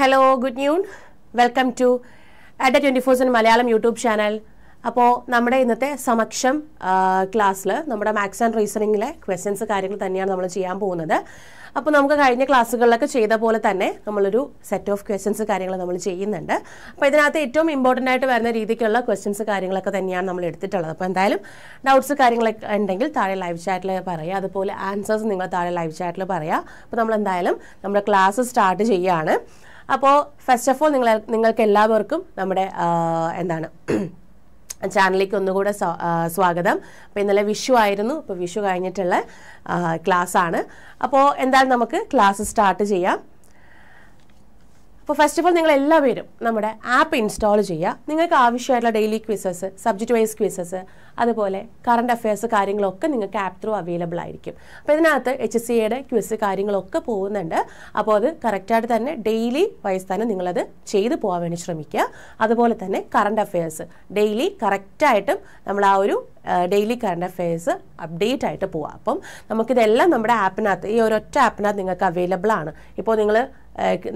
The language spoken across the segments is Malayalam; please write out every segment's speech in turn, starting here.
Hello good noon welcome to Adda twenty four seven Malayalam YouTube channel അപ്പോൾ നമ്മുടെ ഇന്നത്തെ സമക്ഷം ക്ലാസ്സിൽ നമ്മുടെ മാത്സ് ആൻഡ് റീസണിങ്ങിലെ ക്വസ്റ്റ്യൻസ് കാര്യങ്ങൾ തന്നെയാണ് നമ്മൾ ചെയ്യാൻ പോകുന്നത് അപ്പോൾ നമുക്ക് കഴിഞ്ഞ ക്ലാസ്സുകളിലൊക്കെ ചെയ്ത പോലെ തന്നെ നമ്മളൊരു സെറ്റ് ഓഫ് ക്വസ്റ്റ്യൻസ് കാര്യങ്ങൾ നമ്മൾ ചെയ്യുന്നുണ്ട് അപ്പോൾ ഇതിനകത്ത് ഏറ്റവും ഇമ്പോർട്ടൻ്റ് ആയിട്ട് വരുന്ന രീതിക്കുള്ള ക്വസ്റ്റ്യൻസ് കാര്യങ്ങളൊക്കെ തന്നെയാണ് നമ്മൾ എടുത്തിട്ടുള്ളത് അപ്പോൾ എന്തായാലും ഡൗട്ട്സ് കാര്യങ്ങളൊക്കെ ഉണ്ടെങ്കിൽ താഴെ ലൈവ് ചാറ്റിൽ പറയുക അതുപോലെ ആൻസേഴ്സ് നിങ്ങൾ താഴെ ലൈവ് ചാറ്റിൽ പറയാം അപ്പോൾ നമ്മൾ എന്തായാലും നമ്മുടെ ക്ലാസ് സ്റ്റാർട്ട് ചെയ്യുകയാണ് അപ്പോൾ ഫസ്റ്റ് ഓഫ് ഓൾ നിങ്ങൾ നിങ്ങൾക്ക് എല്ലാവർക്കും നമ്മുടെ എന്താണ് ചാനലിലേക്ക് ഒന്നുകൂടെ സ്വാഗതം അപ്പോൾ ഇന്നലെ വിഷു ആയിരുന്നു അപ്പോൾ വിഷു കഴിഞ്ഞിട്ടുള്ള ക്ലാസ് ആണ് അപ്പോൾ എന്തായാലും നമുക്ക് ക്ലാസ് സ്റ്റാർട്ട് ചെയ്യാം അപ്പോൾ ഫസ്റ്റ് ഓഫ് ഓൾ നിങ്ങൾ എല്ലാവരും നമ്മുടെ ആപ്പ് ഇൻസ്റ്റാൾ ചെയ്യുക നിങ്ങൾക്ക് ആവശ്യമായിട്ടുള്ള daily quizzes subject wise quizzes അതുപോലെ കറണ്ട് അഫയേഴ്സ് കാര്യങ്ങളൊക്കെ നിങ്ങൾക്ക് ആപ്പ് ത്രൂ അവൈലബിൾ ആയിരിക്കും അപ്പോൾ ഇതിനകത്ത് എച്ച് എസ് സിയുടെ ക്വിസ് കാര്യങ്ങളൊക്കെ പോകുന്നുണ്ട് അപ്പോൾ അത് കറക്റ്റായിട്ട് തന്നെ ഡെയിലി വൈസ് തന്നെ നിങ്ങളത് ചെയ്തു പോകാൻ വേണ്ടി ശ്രമിക്കുക അതുപോലെ തന്നെ കറണ്ട് അഫയേഴ്സ് ഡെയിലി കറക്റ്റായിട്ടും നമ്മൾ ആ ഒരു ഡെയിലി കറണ്ട് അഫയേഴ്സ് അപ്ഡേറ്റ് ആയിട്ട് പോവാം അപ്പം നമുക്കിതെല്ലാം നമ്മുടെ ആപ്പിനകത്ത് ഈ ഒരൊറ്റ ആപ്പിനകത്ത് നിങ്ങൾക്ക് അവൈലബിൾ ആണ് ഇപ്പോൾ നിങ്ങൾ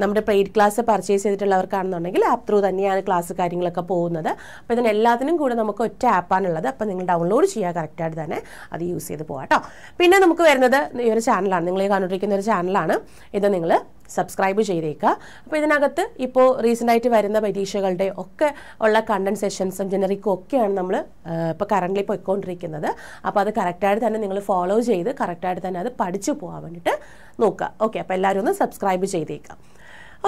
നമ്മുടെ പെയ്ഡ് ക്ലാസ് പർച്ചേസ് ചെയ്തിട്ടുള്ളവർക്കാണെന്നുണ്ടെങ്കിൽ ആപ്പ് ത്രൂ തന്നെയാണ് ക്ലാസ് കാര്യങ്ങളൊക്കെ പോകുന്നത് അപ്പോൾ ഇതിനെല്ലാത്തിനും കൂടെ നമുക്ക് ഒറ്റ ആപ്പാണുള്ളത് അപ്പോൾ നിങ്ങൾ ഡൗൺലോഡ് ചെയ്യുക കറക്റ്റായിട്ട് തന്നെ അത് യൂസ് ചെയ്ത് പോകാം കേട്ടോ പിന്നെ നമുക്ക് വരുന്നത് ഈ ഒരു ചാനലാണ് നിങ്ങൾ ഈ കണ്ടുകൊണ്ടിരിക്കുന്ന ഒരു ചാനലാണ് ഇത് നിങ്ങൾ സബ്സ്ക്രൈബ് ചെയ്തേക്കുക അപ്പോൾ ഇതിനകത്ത് ഇപ്പോൾ റീസെൻ്റായിട്ട് വരുന്ന പരീക്ഷകളുടെ ഒക്കെ ഉള്ള കണ്ടൻറ്റ് സെഷൻസും ജനറിക്കും ഒക്കെയാണ് നമ്മൾ ഇപ്പോൾ കറൻ്റ്ലി പോയിക്കൊണ്ടിരിക്കുന്നത് അപ്പോൾ അത് കറക്റ്റായിട്ട് തന്നെ നിങ്ങൾ ഫോളോ ചെയ്ത് കറക്റ്റായിട്ട് തന്നെ അത് പഠിച്ചു പോകാൻ വേണ്ടിയിട്ട് നോക്കുക ഓക്കെ അപ്പോൾ എല്ലാവരും ഒന്ന് സബ്സ്ക്രൈബ് ചെയ്തേക്കുക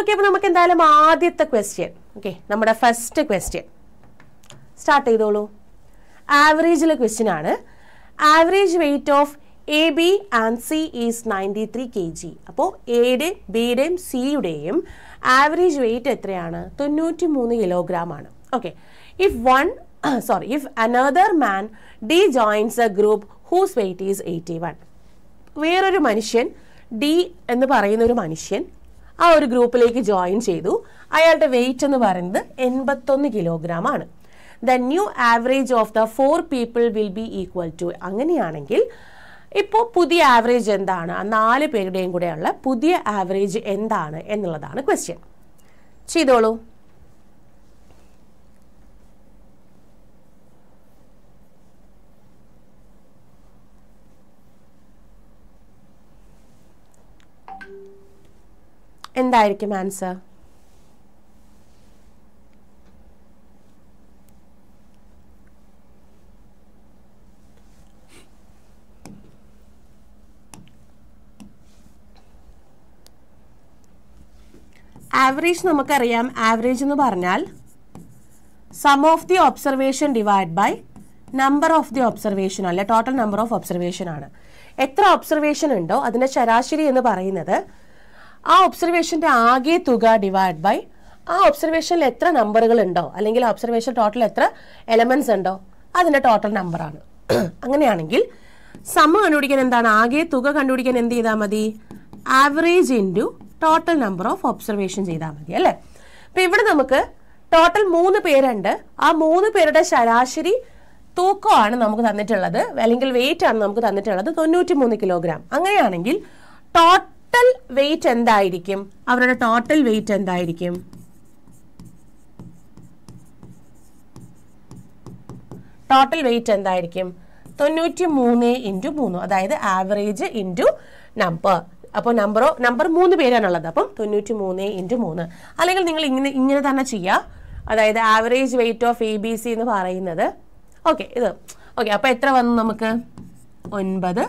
ഓക്കെ അപ്പോൾ നമുക്ക് എന്തായാലും ആദ്യത്തെ ക്വസ്റ്റ്യൻ ഓക്കെ നമ്മുടെ ഫസ്റ്റ് ക്വസ്റ്റ്യൻ സ്റ്റാർട്ട് ചെയ്തോളൂ ആവറേജിലെ ക്വസ്റ്റ്യൻ ആണ് average weight of A B and C is ninety three K G അപ്പോൾ എയുടെ ബിയുടെയും സിയുടെയും ആവറേജ് വെയിറ്റ് എത്രയാണ് തൊണ്ണൂറ്റി മൂന്ന് കിലോഗ്രാം ആണ് okay if one sorry if another man D joins a group whose weight is eighty one വേറൊരു മനുഷ്യൻ ഡി എന്ന് പറയുന്ന ഒരു മനുഷ്യൻ ആ ഒരു ഗ്രൂപ്പിലേക്ക് ജോയിൻ ചെയ്തു അയാളുടെ വെയിറ്റ് എന്ന് പറയുന്നത് എൺപത്തൊന്ന് കിലോഗ്രാം ആണ് the new average of the four people will be equal to അങ്ങനെയാണെങ്കിൽ ഇപ്പോൾ പുതിയ ആവറേജ് എന്താണ് ആ നാല് പേരുടെയും കൂടെയുള്ള പുതിയ ആവറേജ് എന്താണ് എന്നുള്ളതാണ് ക്വസ്റ്റ്യൻ ചെയ്തോളൂ എന്തായിരിക്കും ആൻസർ ആവറേജ് നമുക്കറിയാം ആവറേജ് എന്ന് പറഞ്ഞാൽ sum of the observation divide by number of the observation അല്ല ടോട്ടൽ നമ്പർ ഓഫ് ഒബ്സർവേഷൻ ആണ് എത്ര ഒബ്സർവേഷൻ ഉണ്ടോ അതിൻ്റെ ശരാശരി എന്ന് പറയുന്നത് ആ ഒബ്സർവേഷൻ്റെ ആകെ തുക ഡിവൈഡ് ബൈ ആ ഒബ്സർവേഷനിൽ എത്ര നമ്പറുകൾ ഉണ്ടോ അല്ലെങ്കിൽ ഒബ്സർവേഷൻ ടോട്ടൽ എത്ര എലമെന്റ്സ് ഉണ്ടോ അതിൻ്റെ ടോട്ടൽ നമ്പറാണ് അങ്ങനെയാണെങ്കിൽ സമ കണ്ടുപിടിക്കാൻ എന്താണ് ആകെ തുക കണ്ടുപിടിക്കാൻ എന്ത് ചെയ്താൽ മതി average into total number of observation ചെയ്താൽ മതി അല്ലേ അപ്പം ഇവിടെ നമുക്ക് ടോട്ടൽ മൂന്ന് പേരുണ്ട് ആ മൂന്ന് പേരുടെ ശരാശരി തൂക്കമാണ് നമുക്ക് തന്നിട്ടുള്ളത് അല്ലെങ്കിൽ വെയിറ്റ് ആണ് നമുക്ക് തന്നിട്ടുള്ളത് തൊണ്ണൂറ്റി മൂന്ന് കിലോഗ്രാം അങ്ങനെയാണെങ്കിൽ ടോട്ടൽ വെയിറ്റ് എന്തായിരിക്കും അവരുടെ ടോട്ടൽ വെയിറ്റ് എന്തായിരിക്കും ടോട്ടൽ വെയിറ്റ് എന്തായിരിക്കും തൊണ്ണൂറ്റി മൂന്ന് ഇൻറ്റു മൂന്ന് അതായത് ആവറേജ് ഇൻറ്റു നമ്പർ അപ്പോൾ നമ്പറോ നമ്പർ മൂന്ന് പേരാണുള്ളത് അപ്പം തൊണ്ണൂറ്റി മൂന്ന് ഇൻറ്റു മൂന്ന് അല്ലെങ്കിൽ നിങ്ങൾ ഇങ്ങനെ ഇങ്ങനെ തന്നെ ചെയ്യുക അതായത് average weight of A B C എന്ന് പറയുന്നത് ഓക്കെ ഇത് ഓക്കെ അപ്പോൾ എത്ര വന്നു നമുക്ക് ഒൻപത്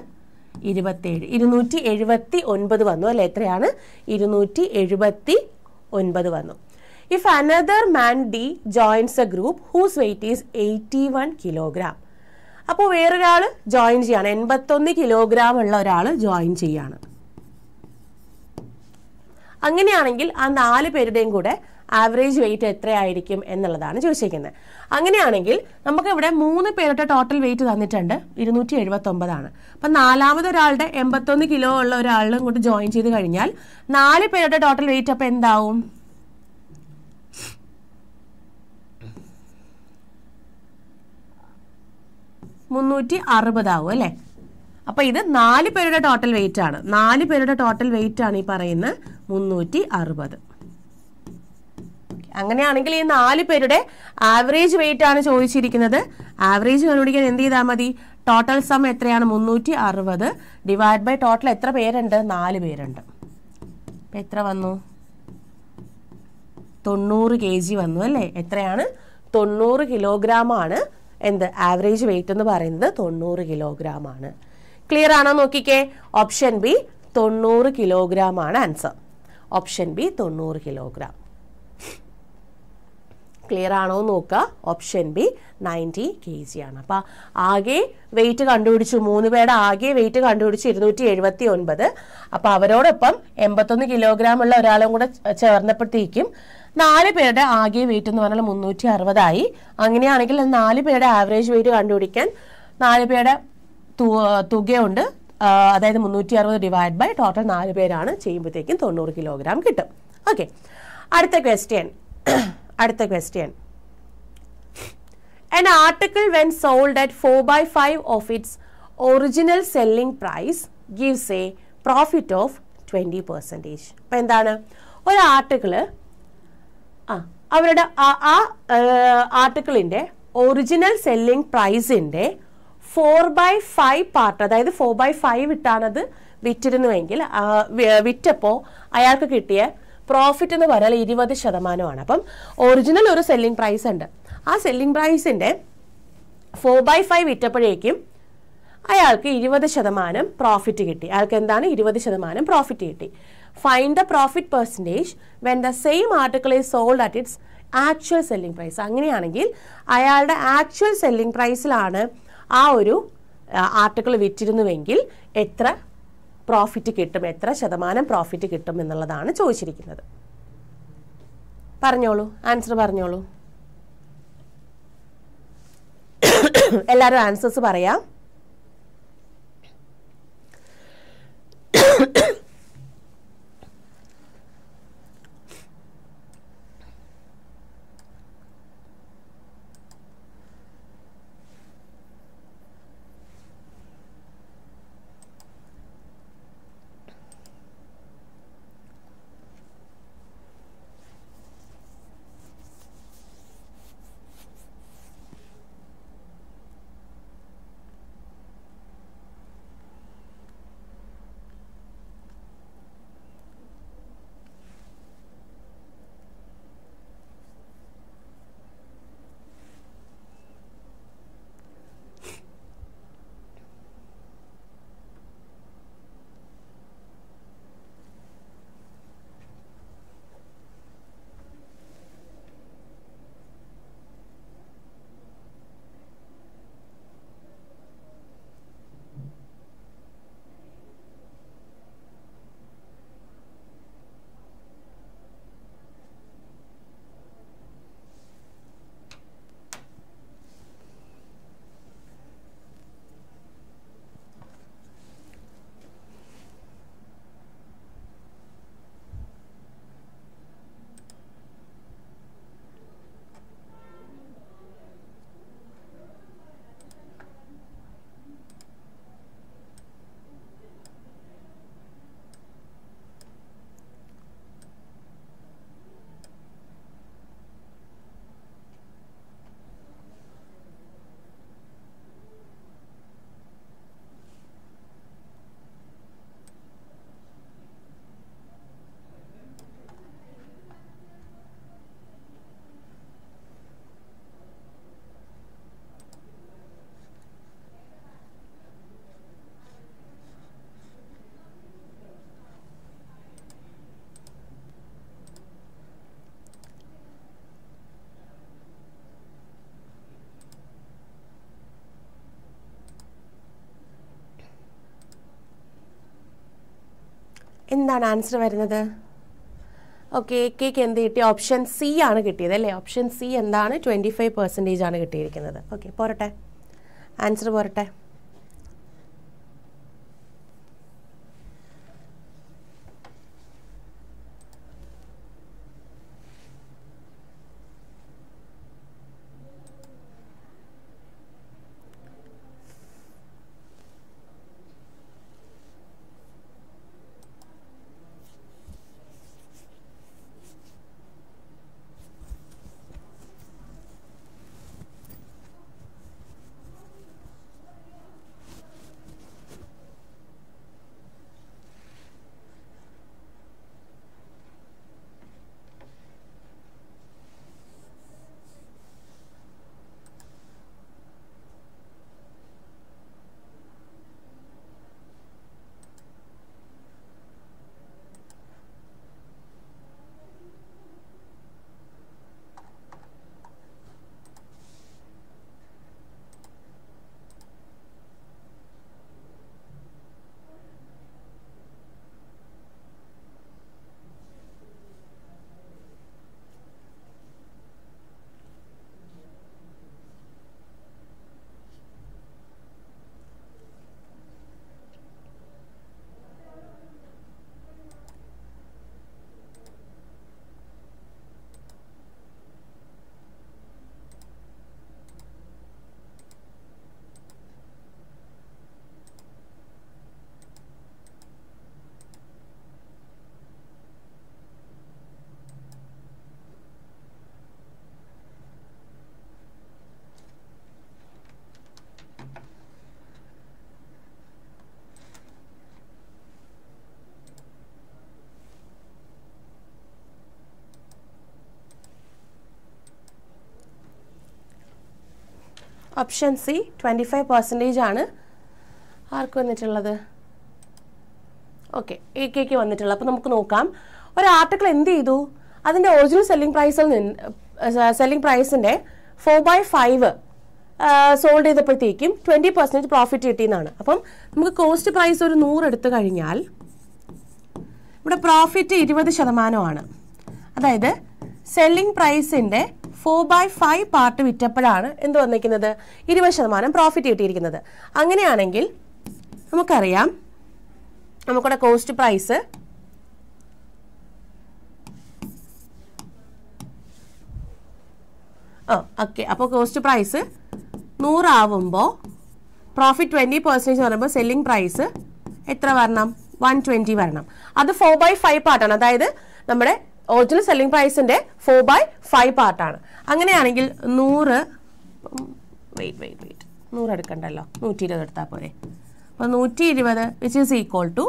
ഇരുപത്തേഴ് ഇരുന്നൂറ്റി എഴുപത്തി ഒൻപത് വന്നു അല്ലെ എത്രയാണ് ഇരുന്നൂറ്റി എഴുപത്തി ഒൻപത് വന്നു if another man D joins a group whose weight is eighty one kilogram അപ്പോൾ വേറൊരാൾ ജോയിൻ ചെയ്യാണ് എൺപത്തൊന്ന് കിലോഗ്രാം ഉള്ള ഒരാൾ ജോയിൻ ചെയ്യാണ് അങ്ങനെയാണെങ്കിൽ ആ നാല് പേരുടെയും കൂടെ ആവറേജ് വെയിറ്റ് എത്രയായിരിക്കും എന്നുള്ളതാണ് ചോദിച്ചിരിക്കുന്നത് അങ്ങനെയാണെങ്കിൽ നമുക്ക് ഇവിടെ മൂന്ന് പേരുടെ ടോട്ടൽ വെയിറ്റ് തന്നിട്ടുണ്ട് ഇരുന്നൂറ്റി എഴുപത്തൊമ്പതാണ് അപ്പം നാലാമത് ഒരാളുടെ എൺപത്തൊന്ന് കിലോ ഉള്ള ഒരാളും കൂടെ ജോയിൻ ചെയ്ത് കഴിഞ്ഞാൽ നാല് പേരുടെ ടോട്ടൽ വെയിറ്റ് അപ്പം എന്താവും മുന്നൂറ്റി അറുപതാവും അല്ലേ അപ്പോൾ ഇത് നാല് പേരുടെ ടോട്ടൽ വെയിറ്റ് ആണ് നാല് പേരുടെ ടോട്ടൽ വെയിറ്റ് ആണ് ഈ പറയുന്നത് മുന്നൂറ്റി അറുപത് അങ്ങനെയാണെങ്കിൽ ഈ നാല് പേരുടെ ആവറേജ് വെയിറ്റ് ആണ് ചോദിച്ചിരിക്കുന്നത് ആവറേജ് കണ്ടുപിടിക്കാൻ എന്ത് ചെയ്താൽ മതി ടോട്ടൽ സം എത്രയാണ് മുന്നൂറ്റി അറുപത് ഡിവൈഡ് ബൈ ടോട്ടൽ എത്ര പേരുണ്ട് നാല് പേരുണ്ട് അപ്പം എത്ര വന്നു തൊണ്ണൂറ് കെ ജി വന്നു അല്ലേ എത്രയാണ് തൊണ്ണൂറ് കിലോഗ്രാമാണ് എന്ത് ആവറേജ് വെയിറ്റ് എന്ന് പറയുന്നത് തൊണ്ണൂറ് കിലോഗ്രാം ആണ് ക്ലിയർ ആണോ നോക്കിക്കേ ഓപ്ഷൻ ബി തൊണ്ണൂറ് കിലോഗ്രാം ആണ് ആൻസർ ഓപ്ഷൻ ബി തൊണ്ണൂറ് കിലോഗ്രാം ക്ലിയർ ആണോ നോക്കുക option B ninety K G ആണ് അപ്പോൾ ആകെ വെയിറ്റ് കണ്ടുപിടിച്ചു മൂന്ന് പേരുടെ ആകെ വെയിറ്റ് കണ്ടുപിടിച്ച് ഇരുന്നൂറ്റി എഴുപത്തി ഒൻപത് അപ്പോൾ അവരോടൊപ്പം എൺപത്തൊന്ന് കിലോഗ്രാം ഉള്ള ഒരാളും കൂടെ ചേർന്നപ്പോഴത്തേക്കും നാല് പേരുടെ ആകെ വെയിറ്റ് എന്ന് പറഞ്ഞാൽ മുന്നൂറ്റി അറുപതായി അങ്ങനെയാണെങ്കിൽ നാല് പേരുടെ ആവറേജ് വെയിറ്റ് കണ്ടുപിടിക്കാൻ നാല് പേരുടെ തുകയുണ്ട് അതായത് മുന്നൂറ്റി അറുപത് ഡിവൈഡ് ബൈ ടോട്ടൽ നാല് പേരാണ് ചെയ്യുമ്പോഴത്തേക്കും തൊണ്ണൂറ് കിലോഗ്രാം കിട്ടും ഓക്കെ അടുത്ത ക്വസ്റ്റ്യൻ അടുത്ത question an article when sold at four by five of its original selling price gives a profit of 20 percentage. അപ്പോൾ എന്താണ് ഒരു ആർട്ടിക്കിള് ആ അവരുടെ ആ ആർട്ടിക്കിളിൻ്റെ ഒറിജിനൽ സെല്ലിംഗ് പ്രൈസിൻ്റെ ഫോർ ബൈ ഫൈവ് പാർട്ട് അതായത് ഫോർ ബൈ ഫൈവ് ഇട്ടാണത് വിറ്റിരുന്നുവെങ്കിൽ വിറ്റപ്പോൾ അയാൾക്ക് കിട്ടിയ പ്രോഫിറ്റ് എന്ന് പറഞ്ഞാൽ ഇരുപത് ശതമാനമാണ് അപ്പം ഒറിജിനൽ ഒരു സെല്ലിംഗ് പ്രൈസ് ഉണ്ട് ആ സെല്ലിംഗ് പ്രൈസിൻ്റെ ഫോർ ബൈ ഫൈവ് വിറ്റപ്പോഴേക്കും അയാൾക്ക് ഇരുപത് ശതമാനം പ്രോഫിറ്റ് കിട്ടി അയാൾക്ക് എന്താണ് ഇരുപത് ശതമാനം പ്രോഫിറ്റ് കിട്ടി find the profit percentage when the same article is sold at its actual selling price അങ്ങനെയാണെങ്കിൽ അയാളുടെ ആക്ച്വൽ സെല്ലിംഗ് പ്രൈസിലാണ് ആ ഒരു ആർട്ടിക്കിൾ വിറ്റിരുന്നുവെങ്കിൽ എത്ര പ്രോഫിറ്റ് കിട്ടും എത്ര ശതമാനം പ്രോഫിറ്റ് കിട്ടും എന്നുള്ളതാണ് ചോദിച്ചിരിക്കുന്നത് പറഞ്ഞോളൂ ആൻസർ പറഞ്ഞോളൂ എല്ലാവരും ആൻസേഴ്സ് പറയാം എന്താണ് ആൻസർ വരുന്നത് ഓക്കെ കേക്ക് എന്ത് കിട്ടി ഓപ്ഷൻ സി ആണ് കിട്ടിയത് അല്ലേ ഓപ്ഷൻ സി എന്താണ് ട്വൻറ്റി ഫൈവ് പെർസെൻറ്റേജ് ആണ് കിട്ടിയിരിക്കുന്നത് ഓക്കെ പോരട്ടെ ആൻസർ പോരട്ടെ option C twenty five percentage ആണ് ആർക്ക് വന്നിട്ടുള്ളത് ഓക്കെ എ കെക്ക് വന്നിട്ടുള്ളത് അപ്പോൾ നമുക്ക് നോക്കാം ഒരു ആർട്ടിക്കിൾ എന്ത് ചെയ്തു അതിൻ്റെ ഒറിജിനൽ സെല്ലിംഗ് പ്രൈസിൽ നിന്ന് സെല്ലിംഗ് പ്രൈസിൻ്റെ ഫോർ ബൈ ഫൈവ് സോൾഡ് ചെയ്തപ്പോഴത്തേക്കും ട്വൻറ്റി പെർസെൻറ്റേജ് പ്രോഫിറ്റ് കിട്ടിയെന്നാണ് അപ്പം നമുക്ക് കോസ്റ്റ് പ്രൈസ് ഒരു നൂറ് എടുത്തു കഴിഞ്ഞാൽ ഇവിടെ പ്രോഫിറ്റ് ഇരുപത് ശതമാനമാണ് അതായത് സെല്ലിംഗ് പ്രൈസിൻ്റെ ഫോർ ബൈ ഫൈവ് പാർട്ട് വിറ്റപ്പോഴാണ് എന്ത് വന്നിരിക്കുന്നത് ഇരുപത് ശതമാനം പ്രോഫിറ്റ് കിട്ടിയിരിക്കുന്നത് അങ്ങനെയാണെങ്കിൽ നമുക്കറിയാം നമുക്കിവിടെ കോസ്റ്റ് പ്രൈസ് ആ ഓക്കെ അപ്പോൾ കോസ്റ്റ് പ്രൈസ് നൂറാവുമ്പോൾ പ്രോഫിറ്റ് ട്വൻറ്റി പെർസെൻറ്റേജ് പറയുമ്പോൾ സെല്ലിംഗ് പ്രൈസ് എത്ര വരണം വൺ ട്വൻറ്റി വരണം അത് ഫോർ ബൈ ഫൈവ് പാർട്ടാണ് അതായത് നമ്മുടെ ഒറിജിനൽ സെല്ലിംഗ് പ്രൈസിന്റെ ഫോർ ബൈ ഫൈവ് പാർട്ടാണ് അങ്ങനെയാണെങ്കിൽ നൂറ് വെയിറ്റ് വെയിറ്റ് വെയിറ്റ് നൂറ് എടുക്കണ്ടല്ലോ നൂറ്റി ഇരുപത് എടുത്താൽ പോരെ അപ്പോൾ നൂറ്റി ഇരുപത് which is equal to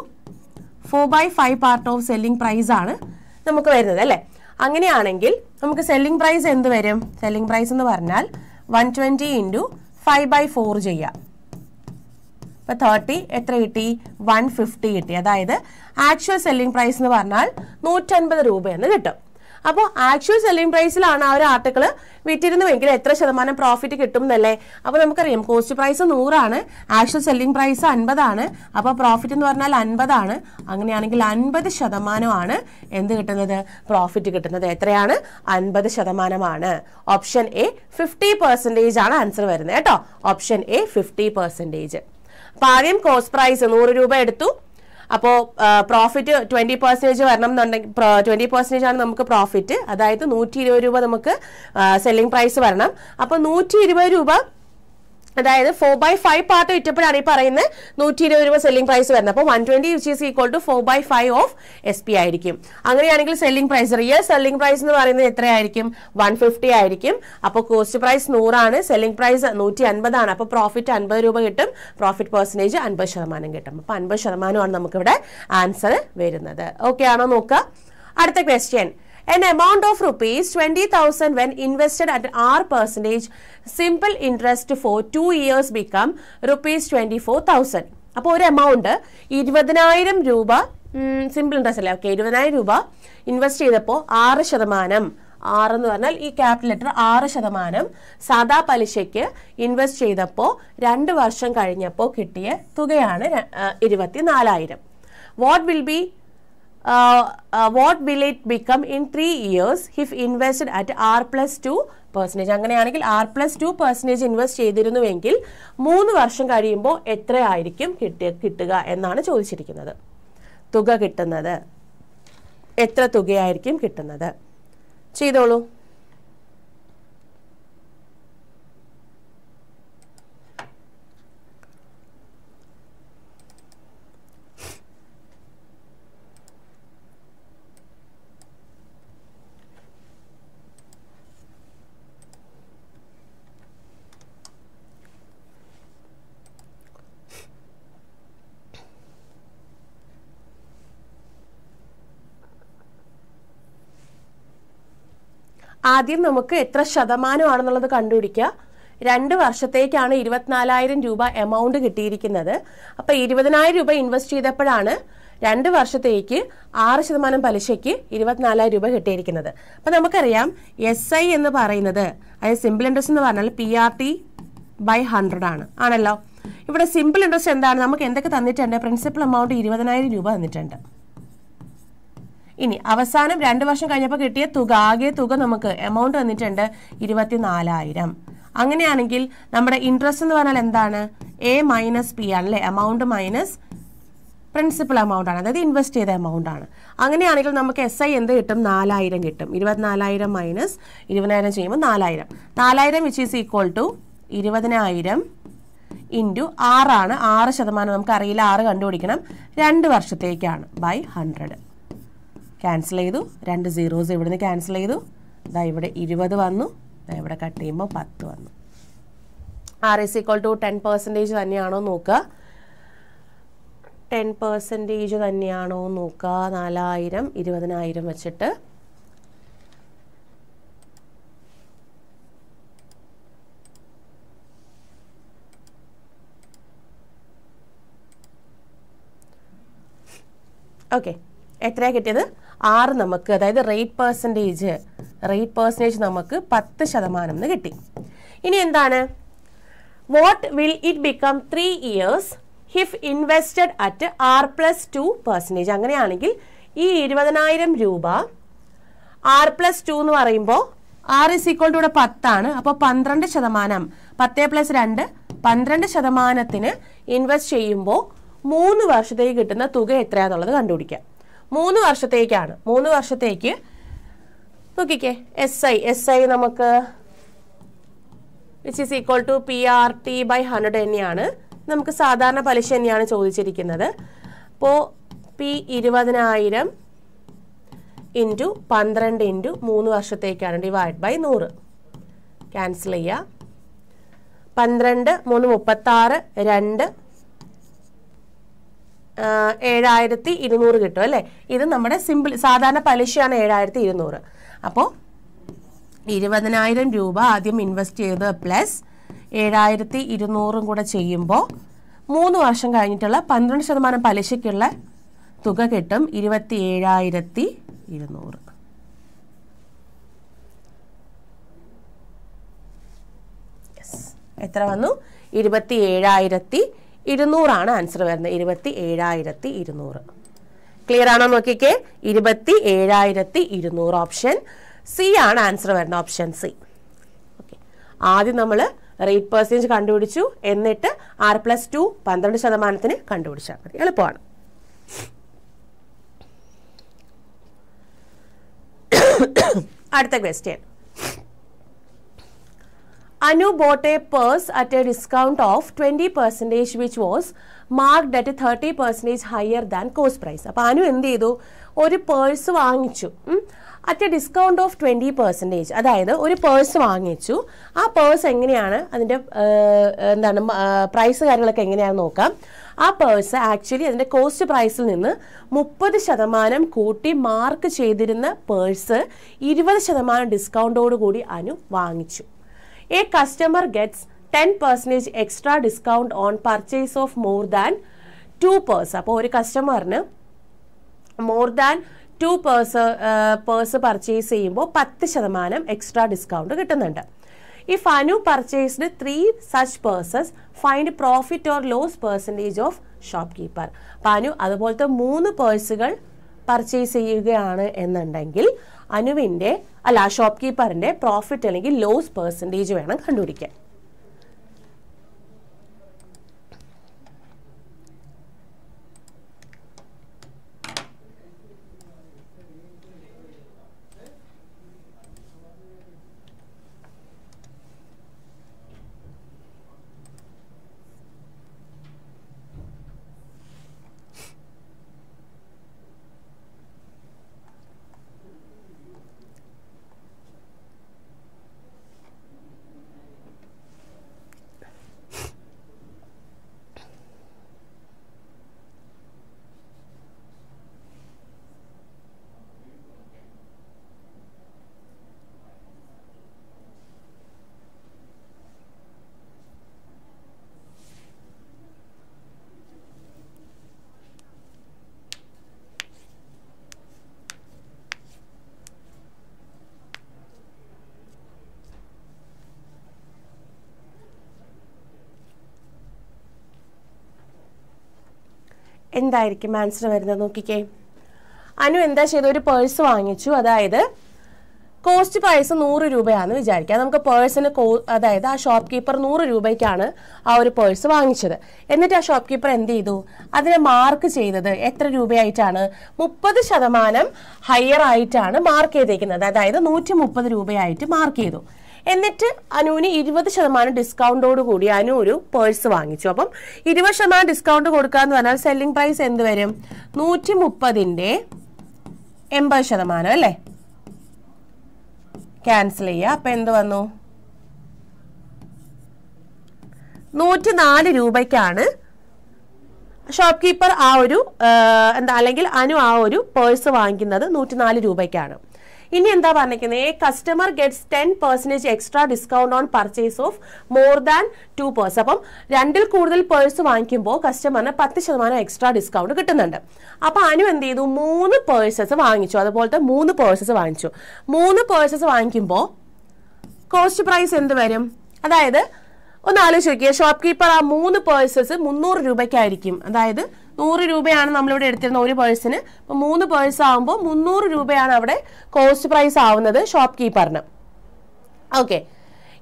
four by five part of selling price ആണ് നമുക്ക് വരുന്നത് അല്ലേ അങ്ങനെയാണെങ്കിൽ നമുക്ക് സെല്ലിംഗ് പ്രൈസ് എന്ത് വരും സെല്ലിംഗ് പ്രൈസ് എന്ന് പറഞ്ഞാൽ one twenty into five by four ചെയ്യാം അപ്പോൾ തേർട്ടി എത്ര കിട്ടി വൺ ഫിഫ്റ്റി കിട്ടി അതായത് ആക്ച്വൽ സെല്ലിംഗ് പ്രൈസ് എന്ന് പറഞ്ഞാൽ നൂറ്റൻപത് രൂപയെന്ന് കിട്ടും അപ്പോൾ ആക്ച്വൽ സെല്ലിംഗ് പ്രൈസിലാണ് ആ ഒരു ആർട്ടിക്കിൾ വിറ്റിരുന്നുവെങ്കിൽ എത്ര ശതമാനം പ്രോഫിറ്റ് കിട്ടും എന്നല്ലേ അപ്പോൾ നമുക്കറിയാം കോസ്റ്റ് പ്രൈസ് നൂറാണ് ആക്ച്വൽ സെല്ലിംഗ് പ്രൈസ് അൻപതാണ് അപ്പോൾ പ്രോഫിറ്റ് എന്ന് പറഞ്ഞാൽ അൻപതാണ് അങ്ങനെയാണെങ്കിൽ അൻപത് ശതമാനമാണ് എന്ത് കിട്ടുന്നത് പ്രോഫിറ്റ് കിട്ടുന്നത് എത്രയാണ് അൻപത് ശതമാനമാണ് ഓപ്ഷൻ എ ഫിഫ്റ്റി പെർസെൻറ്റേജ് ആണ് ആൻസർ വരുന്നത് കേട്ടോ ഓപ്ഷൻ എ ഫിഫ്റ്റി പെർസെൻറ്റേജ് അപ്പൊ കോസ്റ്റ് പ്രൈസ് നൂറ് രൂപ എടുത്തു അപ്പോൾ പ്രോഫിറ്റ് ട്വൻറ്റി പെർസെൻറ്റേജ് വരണം എന്നുണ്ടെങ്കിൽ ട്വൻറ്റി പെർസെൻറ്റേജ് ആണ് നമുക്ക് പ്രോഫിറ്റ് അതായത് നൂറ്റി ഇരുപത് രൂപ നമുക്ക് സെല്ലിംഗ് പ്രൈസ് വരണം അപ്പോൾ നൂറ്റി ഇരുപത് രൂപ അതായത് ഫോർ ബൈ ഫൈവ് പാർട്ട് വിറ്റപ്പോഴാണ് ഈ പറയുന്നത് നൂറ്റി ഇരുപത് രൂപ സെല്ലിംഗ് പ്രൈസ് വരുന്നത് അപ്പോൾ one twenty which is equal to four by five of S P ആയിരിക്കും അങ്ങനെയാണെങ്കിൽ selling price real selling price എന്ന് പറയുന്നത് എത്രയായിരിക്കും വൺ ഫിഫ്റ്റി ആയിരിക്കും അപ്പോൾ കോസ്റ്റ് പ്രൈസ് നൂറാണ് സെല്ലിംഗ് പ്രൈസ് നൂറ്റി അൻപതാണ് അപ്പോൾ പ്രോഫിറ്റ് അൻപത് രൂപ കിട്ടും പ്രോഫിറ്റ് പെർസെൻറ്റേജ് അൻപത് ശതമാനം കിട്ടും അപ്പോൾ അൻപത് ശതമാനമാണ് നമുക്കിവിടെ ആൻസർ വരുന്നത് ഓക്കെ ആണോ നോക്കുക അടുത്ത question an amount of rupees 20,000 when invested at R percentage, simple interest for 2 years become rupees 24,000. അപ്പോൾ ഒരു എമൗണ്ട് ഇരുപതിനായിരം രൂപ സിമ്പിൾ ഇൻട്രസ്റ്റ് അല്ലേ ഓക്കെ ഇരുപതിനായിരം രൂപ ഇൻവെസ്റ്റ് ചെയ്തപ്പോൾ ആറ് ശതമാനം ആറ് എന്ന് പറഞ്ഞാൽ ഈ ക്യാപിറ്റൽ ലെറ്റർ ആറ് ശതമാനം സാധാ പലിശയ്ക്ക് ഇൻവെസ്റ്റ് ചെയ്തപ്പോൾ രണ്ട് വർഷം കഴിഞ്ഞപ്പോൾ കിട്ടിയ തുകയാണ് ഇരുപത്തി നാലായിരം what will be Uh, uh, what will it become in 3 years if invested at R plus 2 percentage അങ്ങനെയാണെങ്കിൽ R plus two percentage invest ചെയ്തിരുന്നുവെങ്കിൽ മൂന്ന് വർഷം കഴിയുമ്പോൾ എത്രയായിരിക്കും കിട്ടിയ കിട്ടുക എന്നാണ് ചോദിച്ചിരിക്കുന്നത് തുക കിട്ടുന്നത് എത്ര തുകയായിരിക്കും കിട്ടുന്നത് ചെയ്തോളൂ ആദ്യം നമുക്ക് എത്ര ശതമാനമാണെന്നുള്ളത് കണ്ടുപിടിക്കുക രണ്ട് വർഷത്തേക്കാണ് ഇരുപത്തിനാലായിരം രൂപ എമൗണ്ട് കിട്ടിയിരിക്കുന്നത് അപ്പോൾ ഇരുപതിനായിരം രൂപ ഇൻവെസ്റ്റ് ചെയ്തപ്പോഴാണ് രണ്ട് വർഷത്തേക്ക് ആറ് ശതമാനം പലിശയ്ക്ക് ഇരുപത്തിനാലായിരം രൂപ കിട്ടിയിരിക്കുന്നത് അപ്പം നമുക്കറിയാം എസ് ഐ എന്ന് പറയുന്നത് അതായത് സിമ്പിൾ ഇൻട്രസ്റ്റ് എന്ന് പറഞ്ഞാൽ P R T by hundred ആണ് ആണല്ലോ ഇവിടെ സിമ്പിൾ ഇൻട്രസ്റ്റ് എന്താണ് നമുക്ക് എന്തൊക്കെ തന്നിട്ടുണ്ട് പ്രിൻസിപ്പൽ എമൗണ്ട് ഇരുപതിനായിരം രൂപ തന്നിട്ടുണ്ട് ഇനി അവസാനം രണ്ട് വർഷം കഴിഞ്ഞപ്പോൾ കിട്ടിയ തുക ആകെ തുക നമുക്ക് എമൗണ്ട് വന്നിട്ടുണ്ട് ഇരുപത്തിനാലായിരം അങ്ങനെയാണെങ്കിൽ നമ്മുടെ ഇൻട്രസ്റ്റ് എന്ന് പറഞ്ഞാൽ എന്താണ് എ മൈനസ് പി ആണ് അല്ലെ എമൗണ്ട് മൈനസ് പ്രിൻസിപ്പൽ എമൗണ്ട് ആണ് അതായത് ഇൻവെസ്റ്റ് ചെയ്ത എമൗണ്ട് ആണ് അങ്ങനെയാണെങ്കിൽ നമുക്ക് എസ് ഐ എന്ത് കിട്ടും നാലായിരം കിട്ടും ഇരുപത്തിനാലായിരം മൈനസ് ഇരുപതിനായിരം ചെയ്യുമ്പോൾ നാലായിരം നാലായിരം വിച്ച് ഈസ് ഈക്വൽ ടു ഇരുപതിനായിരം ഇൻറ്റു ആറാണ് ആറ് ശതമാനം അറിയില്ല ആറ് കണ്ടുപിടിക്കണം രണ്ട് വർഷത്തേക്കാണ് ബൈ ഹൺഡ്രഡ് ക്യാൻസൽ ചെയ്തു രണ്ട് സീറോസ് ഇവിടുന്ന് ക്യാൻസൽ ചെയ്തു ഇതാ ഇവിടെ ഇരുപത് വന്നു ഇവിടെ കട്ട് ചെയ്യുമ്പോൾ പത്ത് വന്നു R is equal to ten percentage തന്നെയാണോ നോക്കുക ടെൻ പെർസെൻറ്റേജ് തന്നെയാണോ നോക്കുക നാലായിരം ഇരുപതിനായിരം വെച്ചിട്ട് ഓക്കെ എത്രയാണ് കിട്ടിയത് ആറ് നമുക്ക് അതായത് റേറ്റ് പേഴ്സൻറ്റേജ് റേറ്റ് പേഴ്സൻറ്റേജ് നമുക്ക് പത്ത് ശതമാനം എന്ന് കിട്ടി ഇനി എന്താണ് what will it become three years if invested at R plus two percentage അങ്ങനെയാണെങ്കിൽ ഈ ഇരുപതിനായിരം രൂപ ആർ പ്ലസ് ടു എന്ന് പറയുമ്പോൾ ആർ ഇസ് ഈക്വൽ ടു ഇവിടെ പത്താണ് അപ്പോൾ പന്ത്രണ്ട് ശതമാനം പത്തേ പ്ലസ് രണ്ട് പന്ത്രണ്ട് ശതമാനത്തിന് ഇൻവെസ്റ്റ് ചെയ്യുമ്പോൾ മൂന്ന് വർഷത്തേക്ക് കിട്ടുന്ന തുക എത്രയാണെന്നുള്ളത് കണ്ടുപിടിക്കാം മൂന്ന് വർഷത്തേക്കാണ് മൂന്ന് വർഷത്തേക്ക് നോക്കിക്കേ എസ് ഐ എസ് ഐ നമുക്ക് which is equal to P R T by hundred തന്നെയാണ് നമുക്ക് സാധാരണ പലിശ തന്നെയാണ് ചോദിച്ചിരിക്കുന്നത് അപ്പോൾ പി ഇരുപതിനായിരം ഇൻറ്റു പന്ത്രണ്ട് ഇൻറ്റു മൂന്ന് വർഷത്തേക്കാണ് ഡിവൈഡ് ബൈ നൂറ് ക്യാൻസൽ ചെയ്യുക പന്ത്രണ്ട് മൂന്ന് മുപ്പത്താറ് രണ്ട് ഏഴായിരത്തി ഇരുന്നൂറ് കിട്ടും അല്ലേ ഇത് നമ്മുടെ സിമ്പിൾ സാധാരണ പലിശയാണ് ഏഴായിരത്തി ഇരുന്നൂറ് അപ്പോൾ ഇരുപതിനായിരം രൂപ ആദ്യം ഇൻവെസ്റ്റ് ചെയ്ത് പ്ലസ് ഏഴായിരത്തി ഇരുന്നൂറും കൂടെ ചെയ്യുമ്പോൾ മൂന്ന് വർഷം കഴിഞ്ഞിട്ടുള്ള പന്ത്രണ്ട് ശതമാനം പലിശയ്ക്കുള്ള തുക കിട്ടും ഇരുപത്തി ഏഴായിരത്തി ഇരുന്നൂറ് എത്ര വന്നു ഇരുപത്തി ഏഴായിരത്തി ഇരുന്നൂറാണ് ആൻസർ വരുന്നത് ഇരുപത്തി ഏഴായിരത്തി ഇരുന്നൂറ് ക്ലിയർ ആണോ നോക്കിക്കേ ഇരുപത്തി ഏഴായിരത്തി ഇരുന്നൂറ് ഓപ്ഷൻ സി ആണ് ആൻസർ വരുന്നത് ഓപ്ഷൻ സി ഓക്കെ ആദ്യം നമ്മൾ റേറ്റ് പെർസെൻറ്റേജ് കണ്ടുപിടിച്ചു എന്നിട്ട് ആറ് പ്ലസ് ടു പന്ത്രണ്ട് ശതമാനത്തിന് കണ്ടുപിടിച്ചാൽ മതി എളുപ്പമാണ് അടുത്ത question Anu bought a purse at a discount of 20% which was marked at 30% higher than cost price. അപ്പോൾ അനു എന്ത് ചെയ്തു ഒരു പേഴ്സ് വാങ്ങിച്ചു at a discount of twenty percentage അതായത് ഒരു പേഴ്സ് വാങ്ങിച്ചു ആ പേഴ്സ് എങ്ങനെയാണ് അതിൻ്റെ എന്താണ് പ്രൈസ് കാര്യങ്ങളൊക്കെ എങ്ങനെയാണെന്ന് നോക്കാം ആ പേഴ്സ് ആക്ച്വലി അതിൻ്റെ കോസ്റ്റ് പ്രൈസിൽ നിന്ന് മുപ്പത് ശതമാനം കൂട്ടി മാർക്ക് ചെയ്തിരുന്ന പേഴ്സ് ഇരുപത് ശതമാനം ഡിസ്കൗണ്ടോടുകൂടി അനു വാങ്ങിച്ചു a customer gets ten percentage extra discount on purchase of more than two purse അപ്പോൾ ഒരു കസ്റ്റമറിന് more than two purse purse purchase ചെയ്യുമ്പോൾ പത്ത് ശതമാനം എക്സ്ട്രാ ഡിസ്കൗണ്ട് കിട്ടുന്നുണ്ട് if Anu purchased three such purses find profit or loss percentage of shopkeeper അപ്പം അനു അതുപോലത്തെ മൂന്ന് പേഴ്സുകൾ പർച്ചേസ് ചെയ്യുകയാണ് എന്നുണ്ടെങ്കിൽ അനുവിൻ്റെ അല്ല ആ ഷോപ്പ് കീപ്പറിൻ്റെ പ്രോഫിറ്റ് അല്ലെങ്കിൽ ലോസ് പെർസെൻറ്റേജ് വേണം കണ്ടുപിടിക്കാൻ എന്തായിരിക്കും ആൻസർ വരുന്നത് നോക്കിക്കേ അനു എന്താ ചെയ്തത് ഒരു പേഴ്സ് വാങ്ങിച്ചു അതായത് കോസ്റ്റ് പ്രൈസ് നൂറ് രൂപയാണെന്ന് വിചാരിക്കുക നമുക്ക് പേഴ്സിന് കോ അതായത് ആ ഷോപ്പ് കീപ്പർ നൂറ് രൂപയ്ക്കാണ് ആ ഒരു പേഴ്സ് വാങ്ങിച്ചത് എന്നിട്ട് ആ ഷോപ്പ് കീപ്പർ എന്ത് ചെയ്തു അതിനെ മാർക്ക് ചെയ്തത് എത്ര രൂപയായിട്ടാണ് മുപ്പത് ശതമാനം ഹയർ ആയിട്ടാണ് മാർക്ക് ചെയ്തേക്കുന്നത് അതായത് നൂറ്റി മുപ്പത് രൂപയായിട്ട് മാർക്ക് ചെയ്തു എന്നിട്ട് അനുവിന് ഇരുപത് ശതമാനം ഡിസ്കൗണ്ടോട് കൂടി അനു ഒരു പേഴ്സ് വാങ്ങിച്ചു അപ്പം ഇരുപത് ശതമാനം ഡിസ്കൗണ്ട് കൊടുക്കുക എന്ന് പറഞ്ഞാൽ സെല്ലിംഗ് പ്രൈസ് എന്ത് വരും നൂറ്റി മുപ്പതിന്റെ എൺപത് ശതമാനം അല്ലേ ക്യാൻസൽ ചെയ്യുക അപ്പൊ എന്ത് വന്നു നൂറ്റി നാല് രൂപയ്ക്കാണ് ഷോപ്പ് കീപ്പർ ആ ഒരു എന്താ അല്ലെങ്കിൽ അനു ആ ഒരു പേഴ്സ് വാങ്ങിക്കുന്നത് നൂറ്റിനാല് രൂപയ്ക്കാണ് ഇനി എന്താ പറഞ്ഞിരിക്കുന്നത് a customer gets ten percentage extra discount on purchase of more than two purse അപ്പം രണ്ടിൽ കൂടുതൽ പേഴ്സ് വാങ്ങിക്കുമ്പോൾ കസ്റ്റമറിന് പത്ത് ശതമാനം എക്സ്ട്രാ ഡിസ്കൗണ്ട് കിട്ടുന്നുണ്ട് അപ്പോൾ അനു എന്ത് ചെയ്തു മൂന്ന് പേഴ്സസ് വാങ്ങിച്ചു അതുപോലത്തെ മൂന്ന് പേഴ്സസ് വാങ്ങിച്ചു മൂന്ന് പേഴ്സസ് വാങ്ങിക്കുമ്പോൾ കോസ്റ്റ് പ്രൈസ് എന്ത് വരും അതായത് ഒന്ന് ആലോചിച്ച് നോക്കിയാൽ ഷോപ്പ് കീപ്പർ ആ മൂന്ന് പേഴ്സസ് മുന്നൂറ് രൂപയ്ക്കായിരിക്കും അതായത് നൂറ് രൂപയാണ് നമ്മളിവിടെ എടുത്തിരുന്ന ഒരു പേഴ്സിന് അപ്പോൾ മൂന്ന് പേഴ്സ് ആകുമ്പോൾ മുന്നൂറ് രൂപയാണ് അവിടെ കോസ്റ്റ് പ്രൈസ് ആവുന്നത് ഷോപ്പ് കീപ്പറിന് ഓക്കെ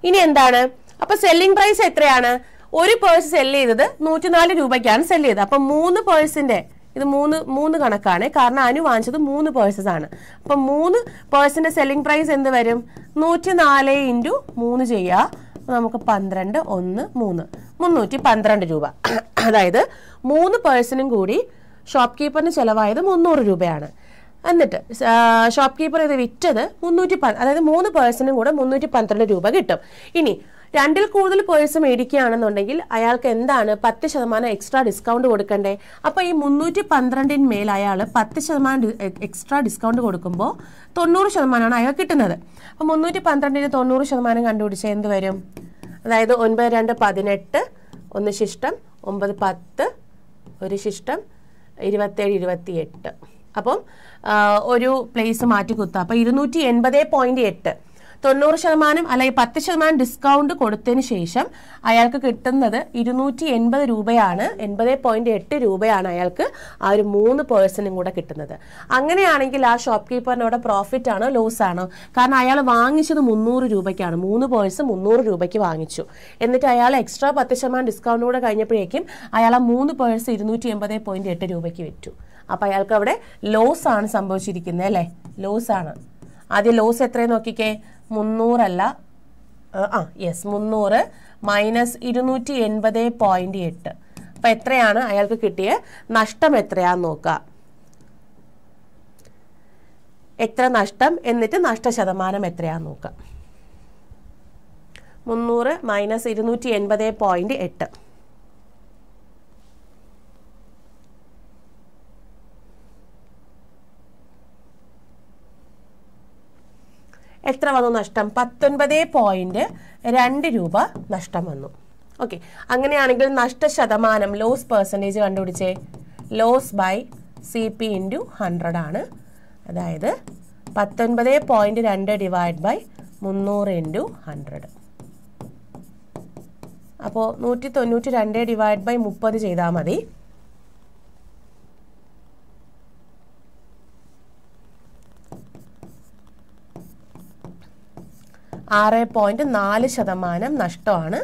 ഇനി എന്താണ് അപ്പോൾ സെല്ലിംഗ് പ്രൈസ് എത്രയാണ് ഒരു പേഴ്സ് സെല്ല് ചെയ്തത് നൂറ്റിനാല് രൂപയ്ക്കാണ് സെല്ല് ചെയ്തത് അപ്പം മൂന്ന് പേഴ്സിന്റെ ഇത് മൂന്ന് മൂന്ന് കണക്കാണ് കാരണം അനു വാങ്ങിച്ചത് മൂന്ന് പേഴ്സസ് ആണ് അപ്പം മൂന്ന് പേഴ്സിന്റെ സെല്ലിംഗ് പ്രൈസ് എന്ത് വരും നൂറ്റിനാല് ഇൻറ്റു മൂന്ന് ചെയ്യുക നമുക്ക് പന്ത്രണ്ട് ഒന്ന് മൂന്ന് മുന്നൂറ്റി പന്ത്രണ്ട് രൂപ അതായത് മൂന്ന് പേഴ്സണും കൂടി ഷോപ്പ് കീപ്പറിന് ചിലവായത് മുന്നൂറ് രൂപയാണ് എന്നിട്ട് ഷോപ്പ് കീപ്പർ ഇത് വിറ്റത് മുന്നൂറ്റി അതായത് മൂന്ന് പേഴ്സണും കൂടെ മുന്നൂറ്റി പന്ത്രണ്ട് രൂപ കിട്ടും ഇനി രണ്ടിൽ കൂടുതൽ പേഴ്സ് മേടിക്കുകയാണെന്നുണ്ടെങ്കിൽ അയാൾക്ക് എന്താണ് പത്ത് ശതമാനം എക്സ്ട്രാ ഡിസ്കൗണ്ട് കൊടുക്കണ്ടേ അപ്പൊ ഈ മുന്നൂറ്റി പന്ത്രണ്ടിന് മേൽ അയാൾ പത്ത് ശതമാനം എക്സ്ട്രാ ഡിസ്കൗണ്ട് കൊടുക്കുമ്പോൾ തൊണ്ണൂറ് ശതമാനമാണ് അയാൾ കിട്ടുന്നത് അപ്പൊ മുന്നൂറ്റി പന്ത്രണ്ടിന് തൊണ്ണൂറ് ശതമാനം കണ്ടുപിടിച്ചാൽ എന്ത് വരും അതായത് ഒൻപത് രണ്ട് പതിനെട്ട് ഒന്ന് ശിഷ്ടം ഒമ്പത് പത്ത് ഒരു ശിഷ്ടം ഇരുപത്തേഴ് എട്ട് അപ്പം ഒരു പ്ലേസ് മാറ്റി കുത്തുക അപ്പം ഇരുന്നൂറ്റി എൺപത് പോയിന്റ് എട്ട് തൊണ്ണൂറ് ശതമാനം അല്ലെങ്കിൽ പത്ത് ശതമാനം ഡിസ്കൗണ്ട് കൊടുത്തതിന് ശേഷം അയാൾക്ക് കിട്ടുന്നത് ഇരുന്നൂറ്റി എൺപത് രൂപയാണ് എൺപത് പോയിന്റ് എട്ട് രൂപയാണ് അയാൾക്ക് ആ ഒരു മൂന്ന് പേഴ്സണും കൂടെ കിട്ടുന്നത് അങ്ങനെയാണെങ്കിൽ ആ ഷോപ്പ് കീപ്പറിനോട് പ്രോഫിറ്റ് ആണോ ലോസ് ആണോ കാരണം അയാൾ വാങ്ങിച്ചത് മുന്നൂറ് രൂപയ്ക്കാണ് മൂന്ന് പേഴ്സ് മുന്നൂറ് രൂപയ്ക്ക് വാങ്ങിച്ചു എന്നിട്ട് അയാൾ എക്സ്ട്രാ പത്ത് ശതമാനം ഡിസ്കൗണ്ട് കൂടെ കഴിഞ്ഞപ്പോഴേക്കും അയാൾ ആ മൂന്ന് പേഴ്സ് ഇരുന്നൂറ്റി എൺപത് പോയിന്റ് എട്ട് രൂപയ്ക്ക് വിറ്റു അപ്പോൾ അയാൾക്ക് അവിടെ ലോസ് ആണ് സംഭവിച്ചിരിക്കുന്നത് അല്ലേ ലോസ് ആണ് ആദ്യം ലോസ് എത്രയെന്ന് നോക്കിക്കേ മുന്നൂറല്ല ആ യെസ് മുന്നൂറ് മൈനസ് ഇരുന്നൂറ്റി എൺപത് പോയിന്റ് എട്ട് അപ്പം എത്രയാണ് അയാൾക്ക് കിട്ടിയ നഷ്ടം എത്രയാന്ന് നോക്കുക എത്ര നഷ്ടം എന്നിട്ട് നഷ്ടശതമാനം എത്രയാന്ന് നോക്കുക മുന്നൂറ് മൈനസ് ഇരുന്നൂറ്റി എൺപത് പോയിന്റ് എട്ട് എത്ര വന്നു നഷ്ടം പത്തൊൻപത് പോയിന്റ് രണ്ട് രൂപ നഷ്ടം വന്നു ഓക്കെ അങ്ങനെയാണെങ്കിൽ നഷ്ടശതമാനം ലോസ് പെർസെൻറ്റേജ് കണ്ടുപിടിച്ചേ loss by C P into hundred ആണ് അതായത് പത്തൊൻപത് പോയിൻറ്റ് രണ്ട് ഡിവൈഡ് ബൈ മുന്നൂറ് ഇൻറ്റു ഹൺഡ്രഡ് അപ്പോൾ നൂറ്റി തൊണ്ണൂറ്റി രണ്ട് ഡിവൈഡ് ബൈ മുപ്പത് ചെയ്താൽ മതി ആറ് പോയിന്റ് നാല് ശതമാനം നഷ്ടമാണ്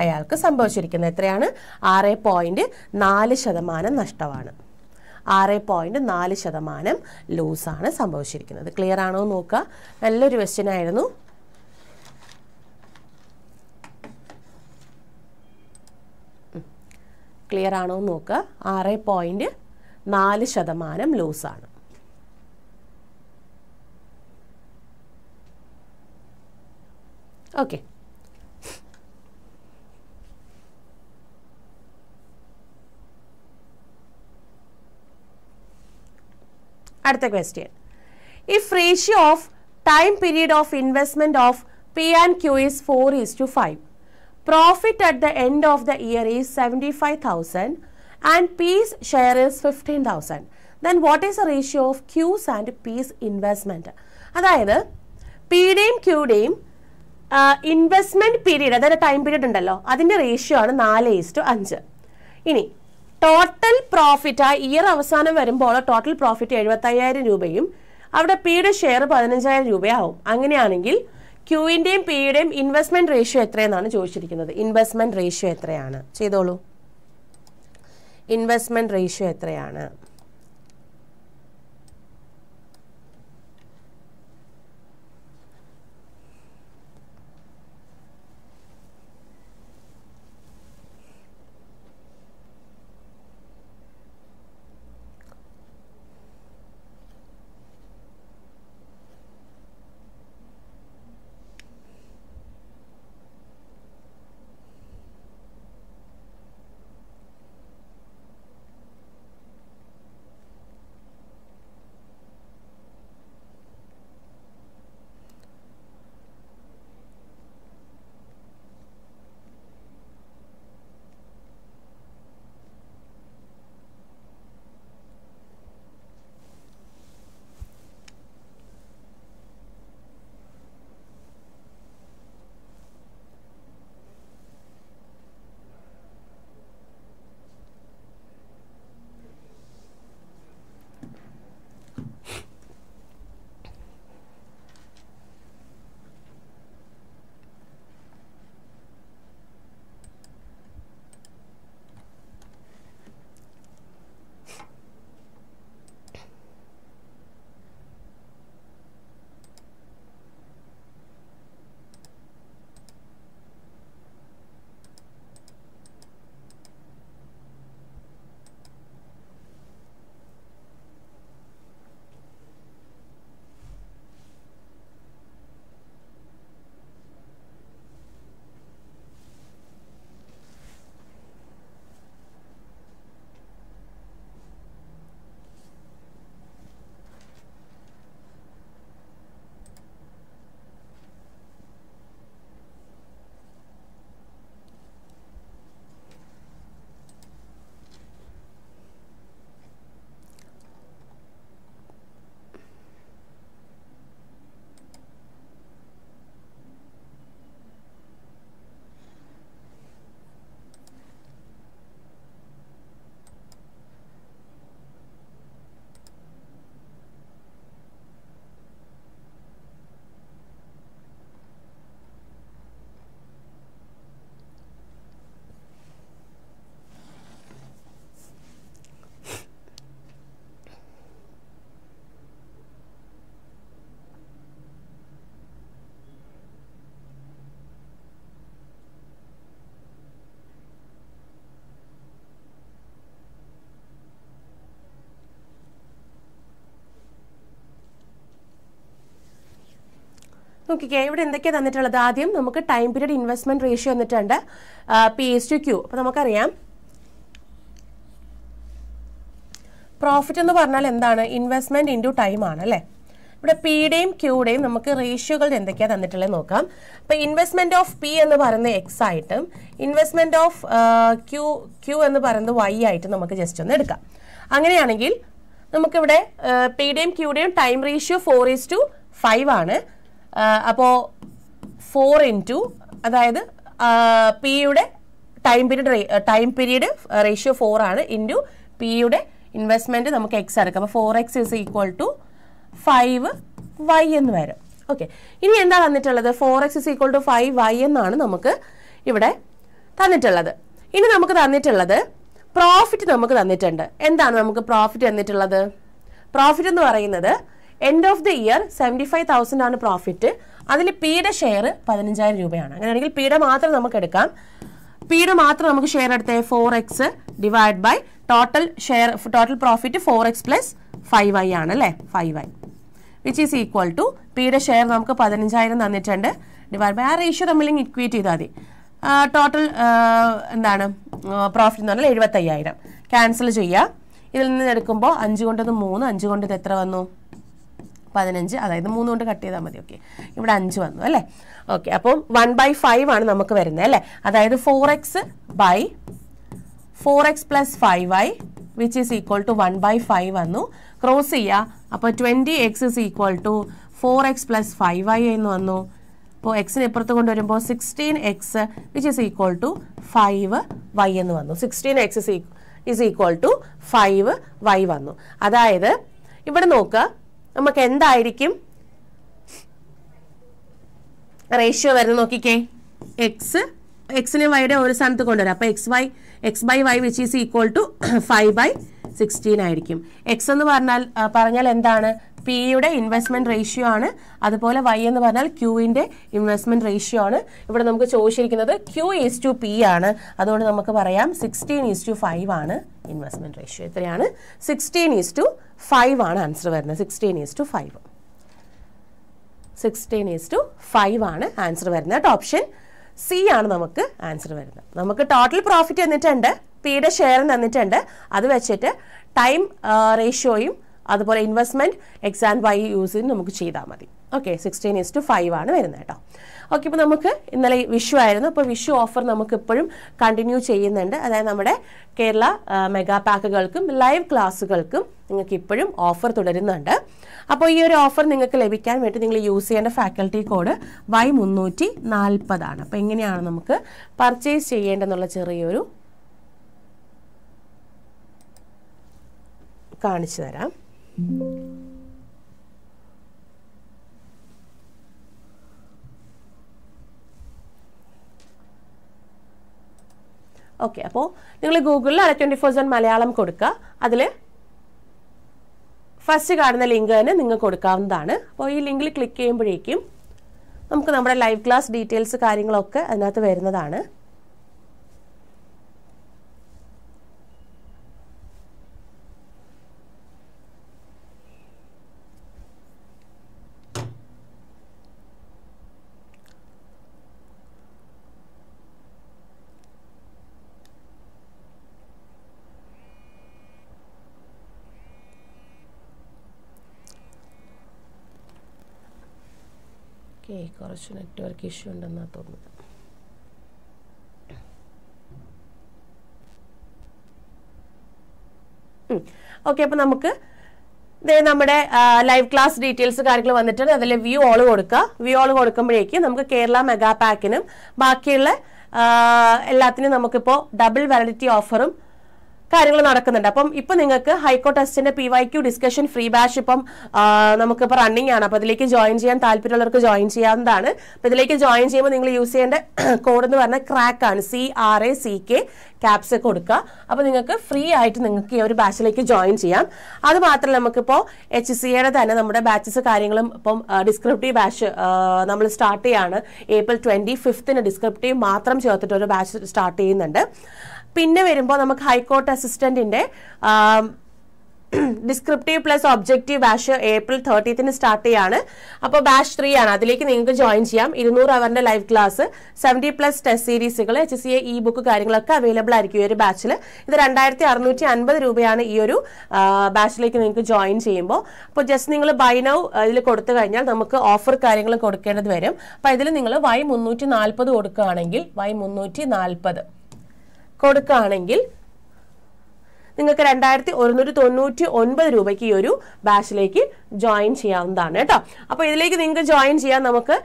അയാൾക്ക് സംഭവിച്ചിരിക്കുന്നത് എത്രയാണ് ആറ് പോയിന്റ് നാല് ശതമാനം നഷ്ടമാണ് ആറ് പോയിന്റ് നാല് ശതമാനം ലൂസാണ് സംഭവിച്ചിരിക്കുന്നത് ക്ലിയർ ആണോ നോക്കുക നല്ലൊരു ക്വസ്റ്റ്യൻ ആയിരുന്നു ക്ലിയർ ആണോ നോക്കുക ആറ് പോയിന്റ് നാല് ശതമാനം ലൂസാണ് Okay. അടുത്ത question. If ratio of time period of investment of P and Q is 4 is to 5, profit at the end of the year is 75,000 and P's share is 15,000. Then what is the ratio of Q's and P's investment? P അതായത് Q ക്യൂയുടെയും ഇൻവെസ്റ്റ്മെന്റ് പീരീഡ് അതായത് ടൈം പീരീഡ് ഉണ്ടല്ലോ അതിന്റെ റേഷ്യോ ആണ് നാല് ഈസ്റ്റു അഞ്ച് ഇനി ടോട്ടൽ പ്രോഫിറ്റ് ആ ഇയർ അവസാനം വരുമ്പോൾ ടോട്ടൽ പ്രോഫിറ്റ് എഴുപത്തയ്യായിരം രൂപയും അവിടെ പിയുടെ ഷെയർ പതിനഞ്ചായിരം രൂപയാവും അങ്ങനെയാണെങ്കിൽ ക്യൂവിൻ്റെയും പിയുടെയും ഇൻവെസ്റ്റ്മെന്റ് റേഷ്യോ എത്രയെന്നാണ് ചോദിച്ചിരിക്കുന്നത് ഇൻവെസ്റ്റ്മെന്റ് റേഷ്യോ എത്രയാണ് ചെയ്തോളൂ ഇൻവെസ്റ്റ്മെന്റ് റേഷ്യോ എത്രയാണ് നോക്കിക്കേ ഇവിടെ എന്തൊക്കെയാണ് തന്നിട്ടുള്ളത് ആദ്യം നമുക്ക് ടൈം പീരീഡ് ഇൻവെസ്റ്റ്മെന്റ് റേഷ്യോ എന്നിട്ടുണ്ട് പി എസ് ടു ക്യൂ അപ്പോൾ നമുക്കറിയാം പ്രോഫിറ്റ് എന്ന് പറഞ്ഞാൽ എന്താണ് ഇൻവെസ്റ്റ്മെന്റ് ടു ടൈം ആണ് അല്ലേ ഇവിടെ പിയുടെയും ക്യൂടെയും നമുക്ക് റേഷ്യോകളുടെ എന്തൊക്കെയാണ് തന്നിട്ടുള്ളത് നോക്കാം അപ്പോൾ ഇൻവെസ്റ്റ്മെന്റ് ഓഫ് പി എന്ന് പറയുന്നത് എക്സ് ആയിട്ടും ഇൻവെസ്റ്റ്മെന്റ് ഓഫ് ക്യൂ ക്യൂ എന്ന് പറയുന്നത് വൈ ആയിട്ടും നമുക്ക് ജസ്റ്റ് ഒന്ന് എടുക്കാം അങ്ങനെയാണെങ്കിൽ നമുക്കിവിടെ പിയുടെയും ക്യൂടെയും time ratio four is to five ആണ് അപ്പോൾ ഫോർ ടു അതായത് പിയുടെ time period time period ratio four ആണ് ഇൻറ്റു പിയുടെ ഇൻവെസ്റ്റ്മെന്റ് നമുക്ക് എക്സ് അടക്കാം അപ്പോൾ four x is equal to five y എന്ന് വരും ഓക്കെ ഇനി എന്താ തന്നിട്ടുള്ളത് four x is equal to five y എന്നാണ് നമുക്ക് ഇവിടെ തന്നിട്ടുള്ളത് ഇനി നമുക്ക് തന്നിട്ടുള്ളത് പ്രോഫിറ്റ് നമുക്ക് തന്നിട്ടുണ്ട് എന്താണ് നമുക്ക് പ്രോഫിറ്റ് തന്നിട്ടുള്ളത് പ്രോഫിറ്റ് എന്ന് പറയുന്നത് end of the year seventy five thousand ആണ് പ്രോഫിറ്റ് അതിൽ പിയുടെ ഷെയർ പതിനഞ്ചായിരം രൂപയാണ് അങ്ങനെയാണെങ്കിൽ പിയുടെ മാത്രം നമുക്ക് എടുക്കാം പിയുടെ മാത്രം നമുക്ക് ഷെയർ എടുത്തേ four x divide by total share total profit four x plus five y ആണ് അല്ലേ five y which is equal to പിയുടെ ഷെയർ നമുക്ക് പതിനഞ്ചായിരം തന്നിട്ടുണ്ട് ഡിവൈഡ് ബൈ ആ റേഷ്യോ തമ്മിലിങ് ഇക്വേറ്റ് ചെയ്താൽ മതി ടോട്ടൽ എന്താണ് പ്രോഫിറ്റ് എന്ന് പറഞ്ഞാൽ എഴുപത്തയ്യായിരം ക്യാൻസൽ ചെയ്യുക ഇതിൽ നിന്ന് എടുക്കുമ്പോൾ അഞ്ച് കൊണ്ടത് മൂന്ന് അഞ്ച് കൊണ്ടത് എത്ര വന്നു പതിനഞ്ച് അതായത് മൂന്ന് കൊണ്ട് കട്ട് ചെയ്താൽ മതി ഓക്കെ ഇവിടെ അഞ്ച് വന്നു അല്ലേ ഓക്കെ അപ്പം വൺ ബൈ ഫൈവ് ആണ് നമുക്ക് വരുന്നത് അല്ലേ അതായത് four x by four x plus five ആയി which is equal to one by five വന്നു ക്രോസ് ചെയ്യുക അപ്പോൾ twenty x is equal to four x plus five ആയി എന്ന് വന്നു അപ്പോൾ എക്സിന് ഇപ്പുറത്ത് കൊണ്ടുവരുമ്പോൾ sixteen x which is equal to five y എന്ന് വന്നു sixteen x is equal to five y വന്നു അതായത് ഇവിടെ നോക്കുക നമുക്ക് എന്തായിരിക്കും റേഷ്യോ വരുന്നത് നോക്കിക്കേ എക്സ് എക്സിനെ വൈയുടെ ഒരു സ്ഥാനത്ത് കൊണ്ടുവരാം അപ്പോൾ x y x by y which is equal to five by sixteen ആയിരിക്കും എക്സ് എന്ന് പറഞ്ഞാൽ പറഞ്ഞാൽ എന്താണ് പി യുടെ ഇൻവെസ്റ്റ്മെന്റ് റേഷ്യോ ആണ് അതുപോലെ വൈ എന്ന് പറഞ്ഞാൽ ക്യൂവിന്റെ ഇൻവെസ്റ്റ്മെന്റ് റേഷ്യോ ആണ് ഇവിടെ നമുക്ക് ചോദിച്ചിരിക്കുന്നത് ക്യൂ ഈസ് ടു പി ആണ് അതുകൊണ്ട് നമുക്ക് പറയാം സിക്സ്റ്റീൻ ഈസ് ടു ഫൈവ് ആണ് ഇൻവെസ്റ്റ്മെന്റ് റേഷ്യോ എത്രയാണ് സിക്സ്റ്റീൻ ഈസ് ടു ഫൈവ് ആണ് ആൻസർ വരുന്നത് sixteen is to five sixteen is to five ആണ് ആൻസർ വരുന്നത് ഓപ്ഷൻ സി ആണ് നമുക്ക് ആൻസർ വരുന്നത് നമുക്ക് ടോട്ടൽ പ്രോഫിറ്റ് തന്നിട്ടുണ്ട് പിയുടെ ഷെയർ തന്നിട്ടുണ്ട് അത് വെച്ചിട്ട് ടൈം റേഷ്യോയും uh, അതുപോലെ investment x and y use നമുക്ക് ചെയ്താൽ മതി okay sixteen is to five ആണ് വരുന്നത് കേട്ടോ ഓക്കെ ഇപ്പോൾ നമുക്ക് ഇന്നലെ വിഷു ആയിരുന്നു അപ്പോൾ വിഷു ഓഫർ നമുക്ക് ഇപ്പോഴും കണ്ടിന്യൂ ചെയ്യുന്നുണ്ട് അതായത് നമ്മുടെ കേരള മെഗാ പാക്കുകൾക്കും ലൈവ് ക്ലാസ്സുകൾക്കും നിങ്ങൾക്ക് ഇപ്പോഴും ഓഫർ തുടരുന്നുണ്ട് അപ്പോൾ ഈ ഒരു ഓഫർ നിങ്ങൾക്ക് ലഭിക്കാൻ വേണ്ടി നിങ്ങൾ യൂസ് ചെയ്യേണ്ട ഫാക്കൽറ്റി കോഡ് വൈ മുന്നൂറ്റി നാൽപ്പതാണ് അപ്പോൾ എങ്ങനെയാണ് നമുക്ക് പർച്ചേസ് ചെയ്യേണ്ടതെന്നുള്ള ചെറിയൊരു കാണിച്ചു തരാം ഓക്കെ അപ്പോൾ നിങ്ങൾ ഗൂഗിളിൽ അല്ല ട്വൻറ്റി ഫോർ സെവൻ മലയാളം കൊടുക്കുക അതിൽ ഫസ്റ്റ് കാണുന്ന ലിങ്ക് തന്നെ നിങ്ങൾ കൊടുക്കാവുന്നതാണ് അപ്പോൾ ഈ ലിങ്കിൽ ക്ലിക്ക് ചെയ്യുമ്പോഴേക്കും നമുക്ക് നമ്മുടെ ലൈവ് ക്ലാസ് ഡീറ്റെയിൽസ് കാര്യങ്ങളൊക്കെ അതിനകത്ത് വരുന്നതാണ് കുറച്ച് നെറ്റ്വർക്ക് ഇഷ്യൂ ഉണ്ടെന്നാണ് തോന്നുന്നത് ഓക്കെ അപ്പോൾ നമുക്ക് ഇതേ നമ്മുടെ ലൈവ് ക്ലാസ് ഡീറ്റെയിൽസ് കാര്യങ്ങൾ വന്നിട്ടുണ്ട് അതിൽ വ്യൂ ഓൾ കൊടുക്കുക വ്യൂ ഓൾ കൊടുക്കുമ്പോഴേക്കും നമുക്ക് കേരള മെഗാ പാക്കിനും ബാക്കിയുള്ള എല്ലാത്തിനും നമുക്കിപ്പോൾ ഡബിൾ വാലിഡിറ്റി ഓഫറും കാര്യങ്ങൾ നടക്കുന്നുണ്ട് അപ്പം ഇപ്പൊ നിങ്ങൾക്ക് ഹൈക്കോർട്ട് ടെസ്റ്റിന്റെ P Y Q discussion free batch ഇപ്പം ഇപ്പൊ റണ്ണിങ് ആണ് അപ്പോൾ ഇതിലേക്ക് ജോയിൻ ചെയ്യാൻ താല്പര്യമുള്ളവർക്ക് ജോയിൻ ചെയ്യാവുന്നതാണ് അപ്പോൾ ഇതിലേക്ക് ജോയിൻ ചെയ്യുമ്പോൾ നിങ്ങൾ യൂസ് ചെയ്യേണ്ട കോഡ് എന്ന് പറഞ്ഞാൽ ക്രാക്ക് ആണ് C R A C K caps കൊടുക്കുക അപ്പോൾ നിങ്ങൾക്ക് ഫ്രീ ആയിട്ട് നിങ്ങൾക്ക് ഈ ഒരു ബാച്ചിലേക്ക് ജോയിൻ ചെയ്യാം അത് മാത്രമല്ല നമുക്കിപ്പോൾ എച്ച് സി എയുടെ തന്നെ നമ്മുടെ ബാച്ചസ് കാര്യങ്ങളും ഇപ്പം ഡിസ്ക്രിപ്റ്റീവ് ബാച്ച് നമ്മൾ സ്റ്റാർട്ട് ചെയ്യാണ് ഏപ്രിൽ ട്വന്റി ഫിഫ്ത്തിന് ഡിസ്ക്രിപ്റ്റീവ് മാത്രം ചേർത്തിട്ട് ഒരു ബാച്ച് സ്റ്റാർട്ട് ചെയ്യുന്നുണ്ട് പിന്നെ വരുമ്പോൾ നമുക്ക് ഹൈക്കോർട്ട് അസിസ്റ്റന്റിന്റെ descriptive plus objective batch April തേർട്ടീത്തിന് സ്റ്റാർട്ട് ചെയ്യാണ് അപ്പോൾ ബാഷ് ത്രീ ആണ് അതിലേക്ക് നിങ്ങൾക്ക് ജോയിൻ ചെയ്യാം ഇരുന്നൂറ് അവറിന്റെ live class seventy plus test സീരീസുകൾ H C A E book കാര്യങ്ങളൊക്കെ അവൈലബിൾ ആയിരിക്കും ഈ ഒരു ബാച്ചിൽ ഇത് രണ്ടായിരത്തി അറുന്നൂറ്റി അൻപത് രൂപയാണ് ഈ ഒരു ബാച്ചിലേക്ക് നിങ്ങൾക്ക് ജോയിൻ ചെയ്യുമ്പോൾ അപ്പോൾ ജസ്റ്റ് നിങ്ങൾ ബൈ നൗ ഇതിൽ കൊടുത്തു കഴിഞ്ഞാൽ നമുക്ക് ഓഫർ കാര്യങ്ങൾ കൊടുക്കേണ്ടത് വരും അപ്പോൾ ഇതിൽ നിങ്ങൾ വൈ മുന്നൂറ്റി നാൽപ്പത് കൊടുക്കുകയാണെങ്കിൽ വൈ മുന്നൂറ്റി നാൽപ്പത് കൊടുക്കുകയാണെങ്കിൽ നിങ്ങൾക്ക് രണ്ടായിരത്തി ഒരുന്നൂറ്റി തൊണ്ണൂറ്റി ഒൻപത് രൂപയ്ക്ക് ഈ ഒരു ബാച്ചിലേക്ക് ജോയിൻ ചെയ്യാവുന്നതാണ് കേട്ടോ അപ്പോൾ ഇതിലേക്ക് നിങ്ങൾക്ക് ജോയിൻ ചെയ്യാൻ നമുക്ക്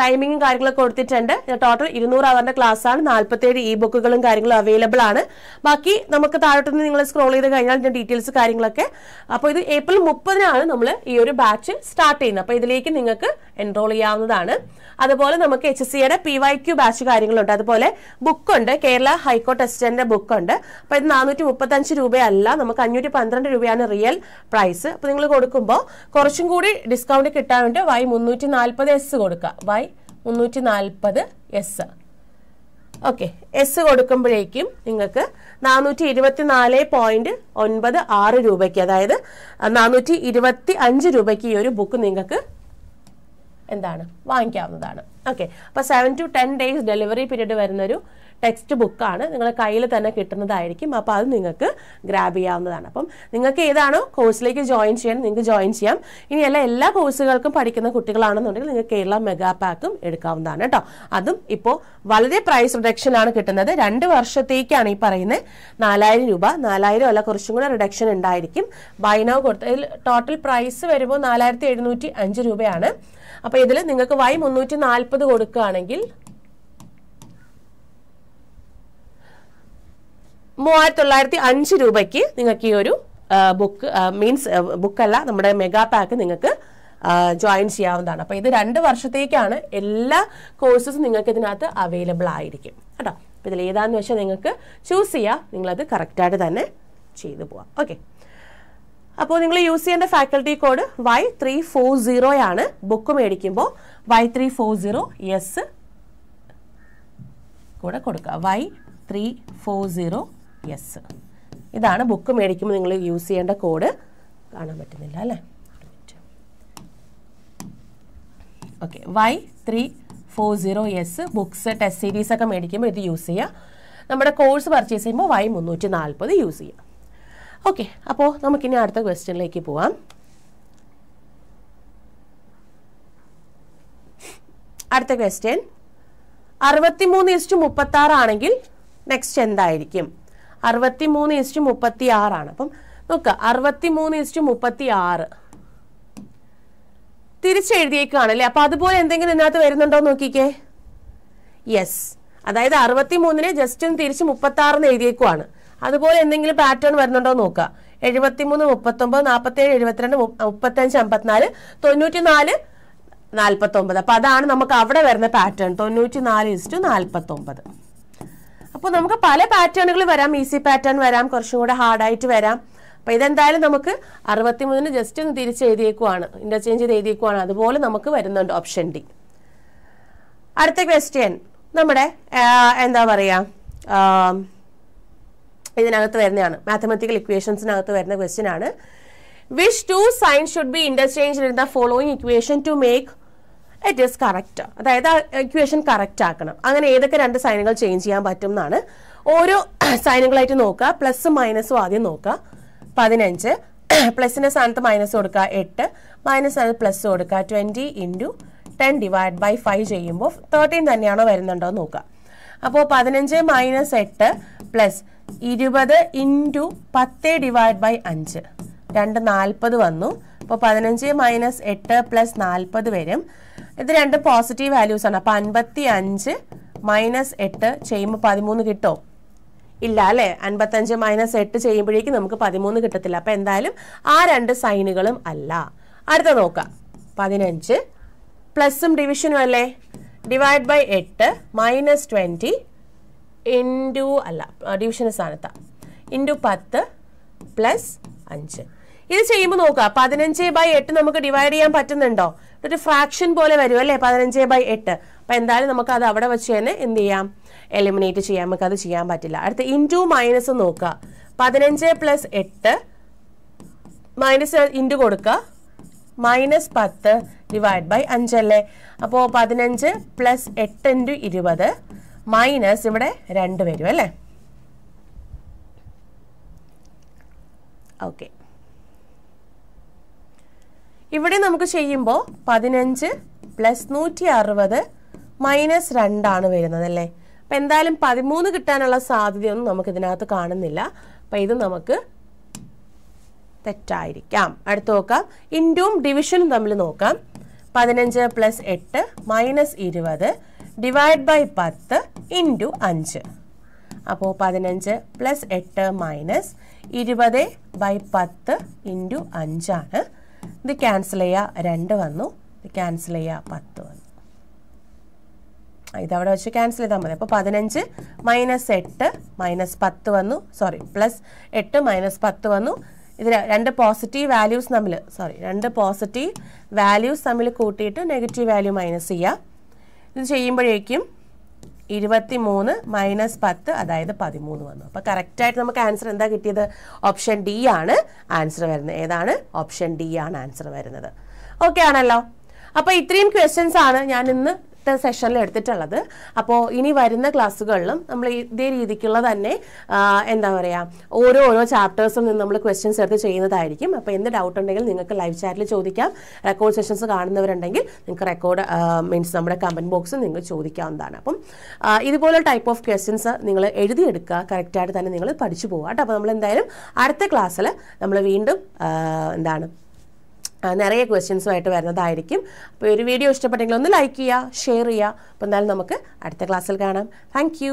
ടൈമിങ്ങും കാര്യങ്ങളൊക്കെ കൊടുത്തിട്ടുണ്ട് ടോട്ടൽ ഇരുന്നൂറ് അവറിൻ്റെ ക്ലാസ്സാണ് നാൽപ്പത്തേഴ് ഇ ബുക്കുകളും കാര്യങ്ങളും അവൈലബിൾ ആണ് ബാക്കി നമുക്ക് താഴോട്ട് നിന്ന് നിങ്ങൾ സ്ക്രോൾ ചെയ്ത് കഴിഞ്ഞാൽ ഇതിൻ്റെ ഡീറ്റെയിൽസ് കാര്യങ്ങളൊക്കെ അപ്പോൾ ഇത് ഏപ്രിൽ മുപ്പതിനാണ് നമ്മൾ ഈ ഒരു ബാച്ച് സ്റ്റാർട്ട് ചെയ്യുന്നത് അപ്പോൾ ഇതിലേക്ക് നിങ്ങൾക്ക് എൻറോൾ ചെയ്യാവുന്നതാണ് അതുപോലെ നമുക്ക് എച്ച് സിയുടെ പി വൈ ക്യു ബാച്ച് കാര്യങ്ങളുണ്ട് അതുപോലെ ബുക്കുണ്ട് കേരള ഹൈക്കോർട്ട് അസിസ്റ്റന്റിന്റെ ബുക്കുണ്ട് അപ്പോൾ ഇത് നാനൂറ്റി മുപ്പത്തഞ്ച് രൂപയല്ല നമുക്ക് അഞ്ഞൂറ്റി പന്ത്രണ്ട് രൂപയാണ് റിയൽ പ്രൈസ് അപ്പോൾ നിങ്ങൾ കൊടുക്കുമ്പോൾ കുറച്ചും കൂടി ഡിസ്കൗണ്ട് കിട്ടാൻ വേണ്ടി വൈ മുന്നൂറ്റി നാൽപ്പത് എസ് കൊടുക്കുക വൈ മുന്നൂറ്റി നാൽപ്പത് എസ് ഓക്കെ എസ് കൊടുക്കുമ്പോഴേക്കും നിങ്ങൾക്ക് നാനൂറ്റി ഇരുപത്തി നാല് പോയിന്റ് ഒൻപത് ആറ് രൂപയ്ക്ക് അതായത് നാനൂറ്റി ഇരുപത്തി അഞ്ച് രൂപയ്ക്ക് ഈ ഒരു ബുക്ക് നിങ്ങൾക്ക് എന്താണ് വാങ്ങിക്കാവുന്നതാണ് ഓക്കെ അപ്പോൾ seven to ten days delivery period വരുന്നൊരു ടെക്സ്റ്റ് ബുക്കാണ് നിങ്ങളുടെ കയ്യിൽ തന്നെ കിട്ടുന്നതായിരിക്കും അപ്പോൾ അത് നിങ്ങൾക്ക് ഗ്രാബ് ചെയ്യാവുന്നതാണ് അപ്പം നിങ്ങൾക്ക് ഏതാണോ കോഴ്സിലേക്ക് ജോയിൻ ചെയ്യാൻ നിങ്ങൾക്ക് ജോയിൻ ചെയ്യാം ഇനി എല്ലാ കോഴ്സുകൾക്കും പഠിക്കുന്ന കുട്ടികളാണെന്നുണ്ടെങ്കിൽ നിങ്ങൾക്ക് കേരള മെഗാ പാക്കും എടുക്കാവുന്നതാണ് കേട്ടോ അതും ഇപ്പോൾ വളരെ പ്രൈസ് റിഡക്ഷനാണ് കിട്ടുന്നത് രണ്ട് വർഷത്തേക്കാണ് ഈ പറയുന്നത് നാലായിരം രൂപ നാലായിരം അല്ല കുറച്ചും കൂടെ റിഡക്ഷൻ ഉണ്ടായിരിക്കും ബൈനോ കൊടുത്തതിൽ ടോട്ടൽ പ്രൈസ് വരുമ്പോൾ നാലായിരത്തി എഴുന്നൂറ്റി അഞ്ച് രൂപയാണ് അപ്പോൾ ഇതിൽ നിങ്ങൾക്ക് വൈ മുന്നൂറ്റി നാൽപ്പത് കൊടുക്കുകയാണെങ്കിൽ മൂവായിരത്തി തൊള്ളായിരത്തി അഞ്ച് രൂപയ്ക്ക് നിങ്ങൾക്ക് ഈ ഒരു ബുക്ക് മീൻസ് ബുക്കല്ല നമ്മുടെ മെഗാ പാക്ക് നിങ്ങൾക്ക് ജോയിൻ ചെയ്യാവുന്നതാണ് അപ്പോൾ ഇത് രണ്ട് വർഷത്തേക്കാണ് എല്ലാ കോഴ്സസും നിങ്ങൾക്ക് ഇതിനകത്ത് അവൈലബിൾ ആയിരിക്കും കേട്ടോ അപ്പോൾ ഇതിൽ ഏതാണെന്ന് വെച്ചാൽ നിങ്ങൾക്ക് ചൂസ് ചെയ്യുക നിങ്ങളത് കറക്റ്റായിട്ട് തന്നെ ചെയ്തു പോവാം ഓക്കെ അപ്പോൾ നിങ്ങൾ യൂസ് ചെയ്യേണ്ട faculty code y three four ആണ് ബുക്ക് മേടിക്കുമ്പോൾ y three four zero s കൂടെ കൊടുക്കുക y three four zero yes ഇതാണ് ബുക്ക് മേടിക്കുമ്പോൾ നിങ്ങൾ യൂസ് ചെയ്യേണ്ട കോഡ് കാണാൻ പറ്റുന്നില്ല അല്ലേ okay y three four zero s books test series ഒക്കെ മേടിക്കുമ്പോൾ ഇത് യൂസ് ചെയ്യുക നമ്മുടെ കോഴ്സ് പർച്ചേസ് ചെയ്യുമ്പോൾ വൈ മുന്നൂറ്റി നാൽപ്പത് യൂസ് ചെയ്യാം ഓക്കെ അപ്പോൾ നമുക്കിനി അടുത്ത ക്വസ്റ്റ്യനിലേക്ക് പോവാം അടുത്ത ക്വസ്റ്റ്യൻ മൂന്ന് ഇസ്റ്റു മുപ്പത്താറാണെങ്കിൽ ആണെങ്കിൽ നെക്സ്റ്റ് എന്തായിരിക്കും അറുപത്തി മൂന്ന് ഇസ്റ്റ് മുപ്പത്തി ആറാണ് അപ്പം നോക്കുക അറുപത്തി മൂന്ന് ഇസ്റ്റ് മുപ്പത്തി ആറ് തിരിച്ചെഴുതിയേക്കാണ് തിരിച്ചെഴുതിയേക്കാണല്ലേ അപ്പൊ അതുപോലെ എന്തെങ്കിലും ഇതിനകത്ത് വരുന്നുണ്ടോ നോക്കിക്കേ യെസ് അതായത് അറുപത്തി മൂന്നിനെ ജസ്റ്റ് തിരിച്ച് മുപ്പത്തി ആറെന്ന് എഴുതിയേക്കുവാണ് അതുപോലെ എന്തെങ്കിലും പാറ്റേൺ വരുന്നുണ്ടോ നോക്കുക എഴുപത്തി മൂന്ന് എഴുപത്തിമൂന്ന് മുപ്പത്തൊമ്പത് നാൽപ്പത്തേഴ് എഴുപത്തിരണ്ട് മുപ്പത്തഞ്ച് അമ്പത്തിനാല് തൊണ്ണൂറ്റി തൊണ്ണൂറ്റിനാല് നാൽപ്പത്തൊമ്പത് അപ്പൊ അതാണ് നമുക്ക് അവിടെ വരുന്ന പാറ്റേൺ തൊണ്ണൂറ്റി തൊണ്ണൂറ്റിനാല് ഇസ്റ്റു നാൽപ്പത്തൊമ്പത് അപ്പോൾ നമുക്ക് പല പാറ്റേണുകൾ വരാം ഈസി പാറ്റേൺ വരാം കുറച്ചും കൂടെ ഹാർഡായിട്ട് വരാം അപ്പോൾ ഇതെന്തായാലും നമുക്ക് മൂന്നിന് ജസ്റ്റ് ഒന്ന് തിരിച്ച് എഴുതിയേക്കുവാണ് ചെയ്ത് എഴുതിയേക്കുവാണ് അതുപോലെ നമുക്ക് വരുന്നുണ്ട് ഓപ്ഷൻ ഡി അടുത്ത ക്വസ്റ്റ്യൻ നമ്മുടെ എന്താ പറയാ ഇതിനകത്ത് വരുന്നതാണ് മാത്തമെറ്റിക്കൽ ഇക്വേഷൻസിനകത്ത് വരുന്ന ക്വസ്റ്റ്യൻ ആണ് which two signs should be interchange in the following equation to make it is correct അതായത് ആ ഇക്വേഷൻ കറക്റ്റ് ആക്കണം അങ്ങനെ ഏതൊക്കെ രണ്ട് സൈനുകൾ ചേഞ്ച് ചെയ്യാൻ പറ്റും എന്നാണ് ഓരോ സൈനുകളായിട്ട് നോക്കുക പ്ലസ്സും മൈനസും ആദ്യം നോക്കുക പതിനഞ്ച് പ്ലസിൻ്റെ സ്ഥാനത്ത് മൈനസ് കൊടുക്കുക എട്ട് മൈനസ് സ്ഥാനത്ത് പ്ലസ് കൊടുക്കുക twenty into ten divide by five ചെയ്യുമ്പോൾ തേർട്ടീൻ തന്നെയാണോ വരുന്നുണ്ടോ നോക്കുക അപ്പോൾ പതിനഞ്ച് മൈനസ് എട്ട് പ്ലസ് ഇരുപത് ഇൻറ്റു പത്ത് ഡിവൈഡ് ബൈ അഞ്ച് രണ്ട് നാൽപ്പത് വന്നു അപ്പോൾ പതിനഞ്ച് മൈനസ് എട്ട് പ്ലസ് നാൽപ്പത് വരും ഇത് രണ്ട് പോസിറ്റീവ് വാല്യൂസ് ആണ് അപ്പം അൻപത്തി അഞ്ച് മൈനസ് എട്ട് ചെയ്യുമ്പോൾ പതിമൂന്ന് കിട്ടോ ഇല്ല അല്ലേ അൻപത്തഞ്ച് മൈനസ് എട്ട് ചെയ്യുമ്പോഴേക്കും നമുക്ക് പതിമൂന്ന് കിട്ടത്തില്ല അപ്പം എന്തായാലും ആ രണ്ട് സൈനുകളും അല്ല അടുത്ത നോക്കാം പതിനഞ്ച് പ്ലസും ഡിവിഷനും അല്ലേ ഡിവൈഡ് ബൈ എട്ട് മൈനസ് ട്വൻറ്റി ഇൻറ്റു അല്ല ഡിവിഷന് സ്ഥാനത്താണ് ഇൻറ്റു പത്ത് പ്ലസ് അഞ്ച് ഇത് ചെയ്യുമ്പോൾ നോക്കുക പതിനഞ്ച് ബൈ എട്ട് നമുക്ക് ഡിവൈഡ് ചെയ്യാൻ പറ്റുന്നുണ്ടോ ഒരു ഫ്രാക്ഷൻ പോലെ വരും അല്ലേ പതിനഞ്ച് ബൈ എട്ട് അപ്പം എന്തായാലും നമുക്ക് അത് അവിടെ വെച്ച് തന്നെ എന്ത് ചെയ്യാം എലിമിനേറ്റ് ചെയ്യാം നമുക്ക് അത് ചെയ്യാൻ പറ്റില്ല അടുത്ത ഇൻറ്റു മൈനസ് നോക്കുക പതിനഞ്ച് പ്ലസ് എട്ട് മൈനസ് ഇൻറ്റു കൊടുക്കുക മൈനസ് പത്ത് ഡിവൈഡ് ബൈ അഞ്ചല്ലേ അപ്പോൾ പതിനഞ്ച് പ്ലസ് എട്ട് ഇൻറ്റു ഇരുപത് മൈനസ് ഇവിടെ രണ്ട് വരും അല്ലേ ഓക്കെ ഇവിടെ നമുക്ക് ചെയ്യുമ്പോൾ പതിനഞ്ച് പ്ലസ് നൂറ്റി അറുപത് മൈനസ് രണ്ടാണ് വരുന്നത് അല്ലേ അപ്പം എന്തായാലും പതിമൂന്ന് കിട്ടാനുള്ള സാധ്യതയൊന്നും നമുക്ക് ഇതിനകത്ത് കാണുന്നില്ല അപ്പം ഇത് നമുക്ക് തെറ്റായിരിക്കാം അടുത്ത് നോക്കാം ഇൻഡും ഡിവിഷനും തമ്മിൽ നോക്കാം പതിനഞ്ച് പ്ലസ് എട്ട് മൈനസ് ഇരുപത് ഡിവൈഡ് ബൈ പത്ത് ഇൻറ്റു അഞ്ച് അപ്പോൾ പതിനഞ്ച് പ്ലസ് എട്ട് മൈനസ് ഇരുപത് ബൈ പത്ത് ഇൻറ്റു അഞ്ചാണ് ഇത് ക്യാൻസൽ ചെയ്യുക രണ്ട് വന്നു ഇത് ക്യാൻസൽ ചെയ്യുക പത്ത് വന്നു ഇതവിടെ വെച്ച് ക്യാൻസൽ ചെയ്താൽ മതി അപ്പോൾ പതിനഞ്ച് മൈനസ് എട്ട് മൈനസ് പത്ത് വന്നു സോറി പ്ലസ് എട്ട് മൈനസ് പത്ത് വന്നു ഇത് രണ്ട് പോസിറ്റീവ് വാല്യൂസ് തമ്മിൽ സോറി രണ്ട് പോസിറ്റീവ് വാല്യൂസ് തമ്മിൽ കൂട്ടിയിട്ട് നെഗറ്റീവ് വാല്യൂ മൈനസ് ചെയ്യുക ഇത് ചെയ്യുമ്പോഴേക്കും ഇരുപത്തി മൂന്ന് മൈനസ് പത്ത് അതായത് പതിമൂന്ന് വന്നു അപ്പോൾ കറക്റ്റായിട്ട് നമുക്ക് ആൻസർ എന്താ കിട്ടിയത് ഓപ്ഷൻ ഡി ആണ് ആൻസർ വരുന്നത് ഏതാണ് ഓപ്ഷൻ ഡി ആണ് ആൻസർ വരുന്നത് ഓക്കെ ആണല്ലോ അപ്പോൾ ഇത്രയും ക്വസ്റ്റ്യൻസ് ആണ് ഞാൻ ഇന്ന് ഇന്നത്തെ സെഷനിൽ എടുത്തിട്ടുള്ളത് അപ്പോൾ ഇനി വരുന്ന ക്ലാസ്സുകളിലും നമ്മൾ ഇതേ രീതിക്കുള്ള തന്നെ എന്താ പറയുക ഓരോ ഓരോ ചാപ്റ്റേഴ്സിൽ നിന്ന് നമ്മൾ ക്വസ്റ്റ്യൻസ് എടുത്ത് ചെയ്യുന്നതായിരിക്കും അപ്പോൾ എന്ത് ഡൗട്ട് ഉണ്ടെങ്കിൽ നിങ്ങൾക്ക് ലൈവ് ചാറ്റിൽ ചോദിക്കാം റെക്കോർഡ് സെഷൻസ് കാണുന്നവരുണ്ടെങ്കിൽ നിങ്ങൾക്ക് റെക്കോർഡ് മീൻസ് നമ്മുടെ കമൻറ്റ് ബോക്സിൽ നിങ്ങൾ ചോദിക്കാവുന്നതാണ് അപ്പം ഇതുപോലെ ടൈപ്പ് ഓഫ് ക്വസ്റ്റ്യൻസ് നിങ്ങൾ എഴുതിയെടുക്കുക കറക്റ്റായിട്ട് തന്നെ നിങ്ങൾ പഠിച്ചു പോകാം കേട്ടോ അപ്പോൾ നമ്മൾ എന്തായാലും അടുത്ത ക്ലാസ്സിൽ നമ്മൾ വീണ്ടും എന്താണ് നിറയെ ക്വസ്റ്റ്യൻസുമായിട്ട് വരുന്നതായിരിക്കും അപ്പോൾ ഒരു വീഡിയോ ഇഷ്ടപ്പെട്ടെങ്കിൽ ഒന്ന് ലൈക്ക് ചെയ്യുക ഷെയർ ചെയ്യുക അപ്പോൾ എന്തായാലും നമുക്ക് അടുത്ത ക്ലാസ്സിൽ കാണാം താങ്ക്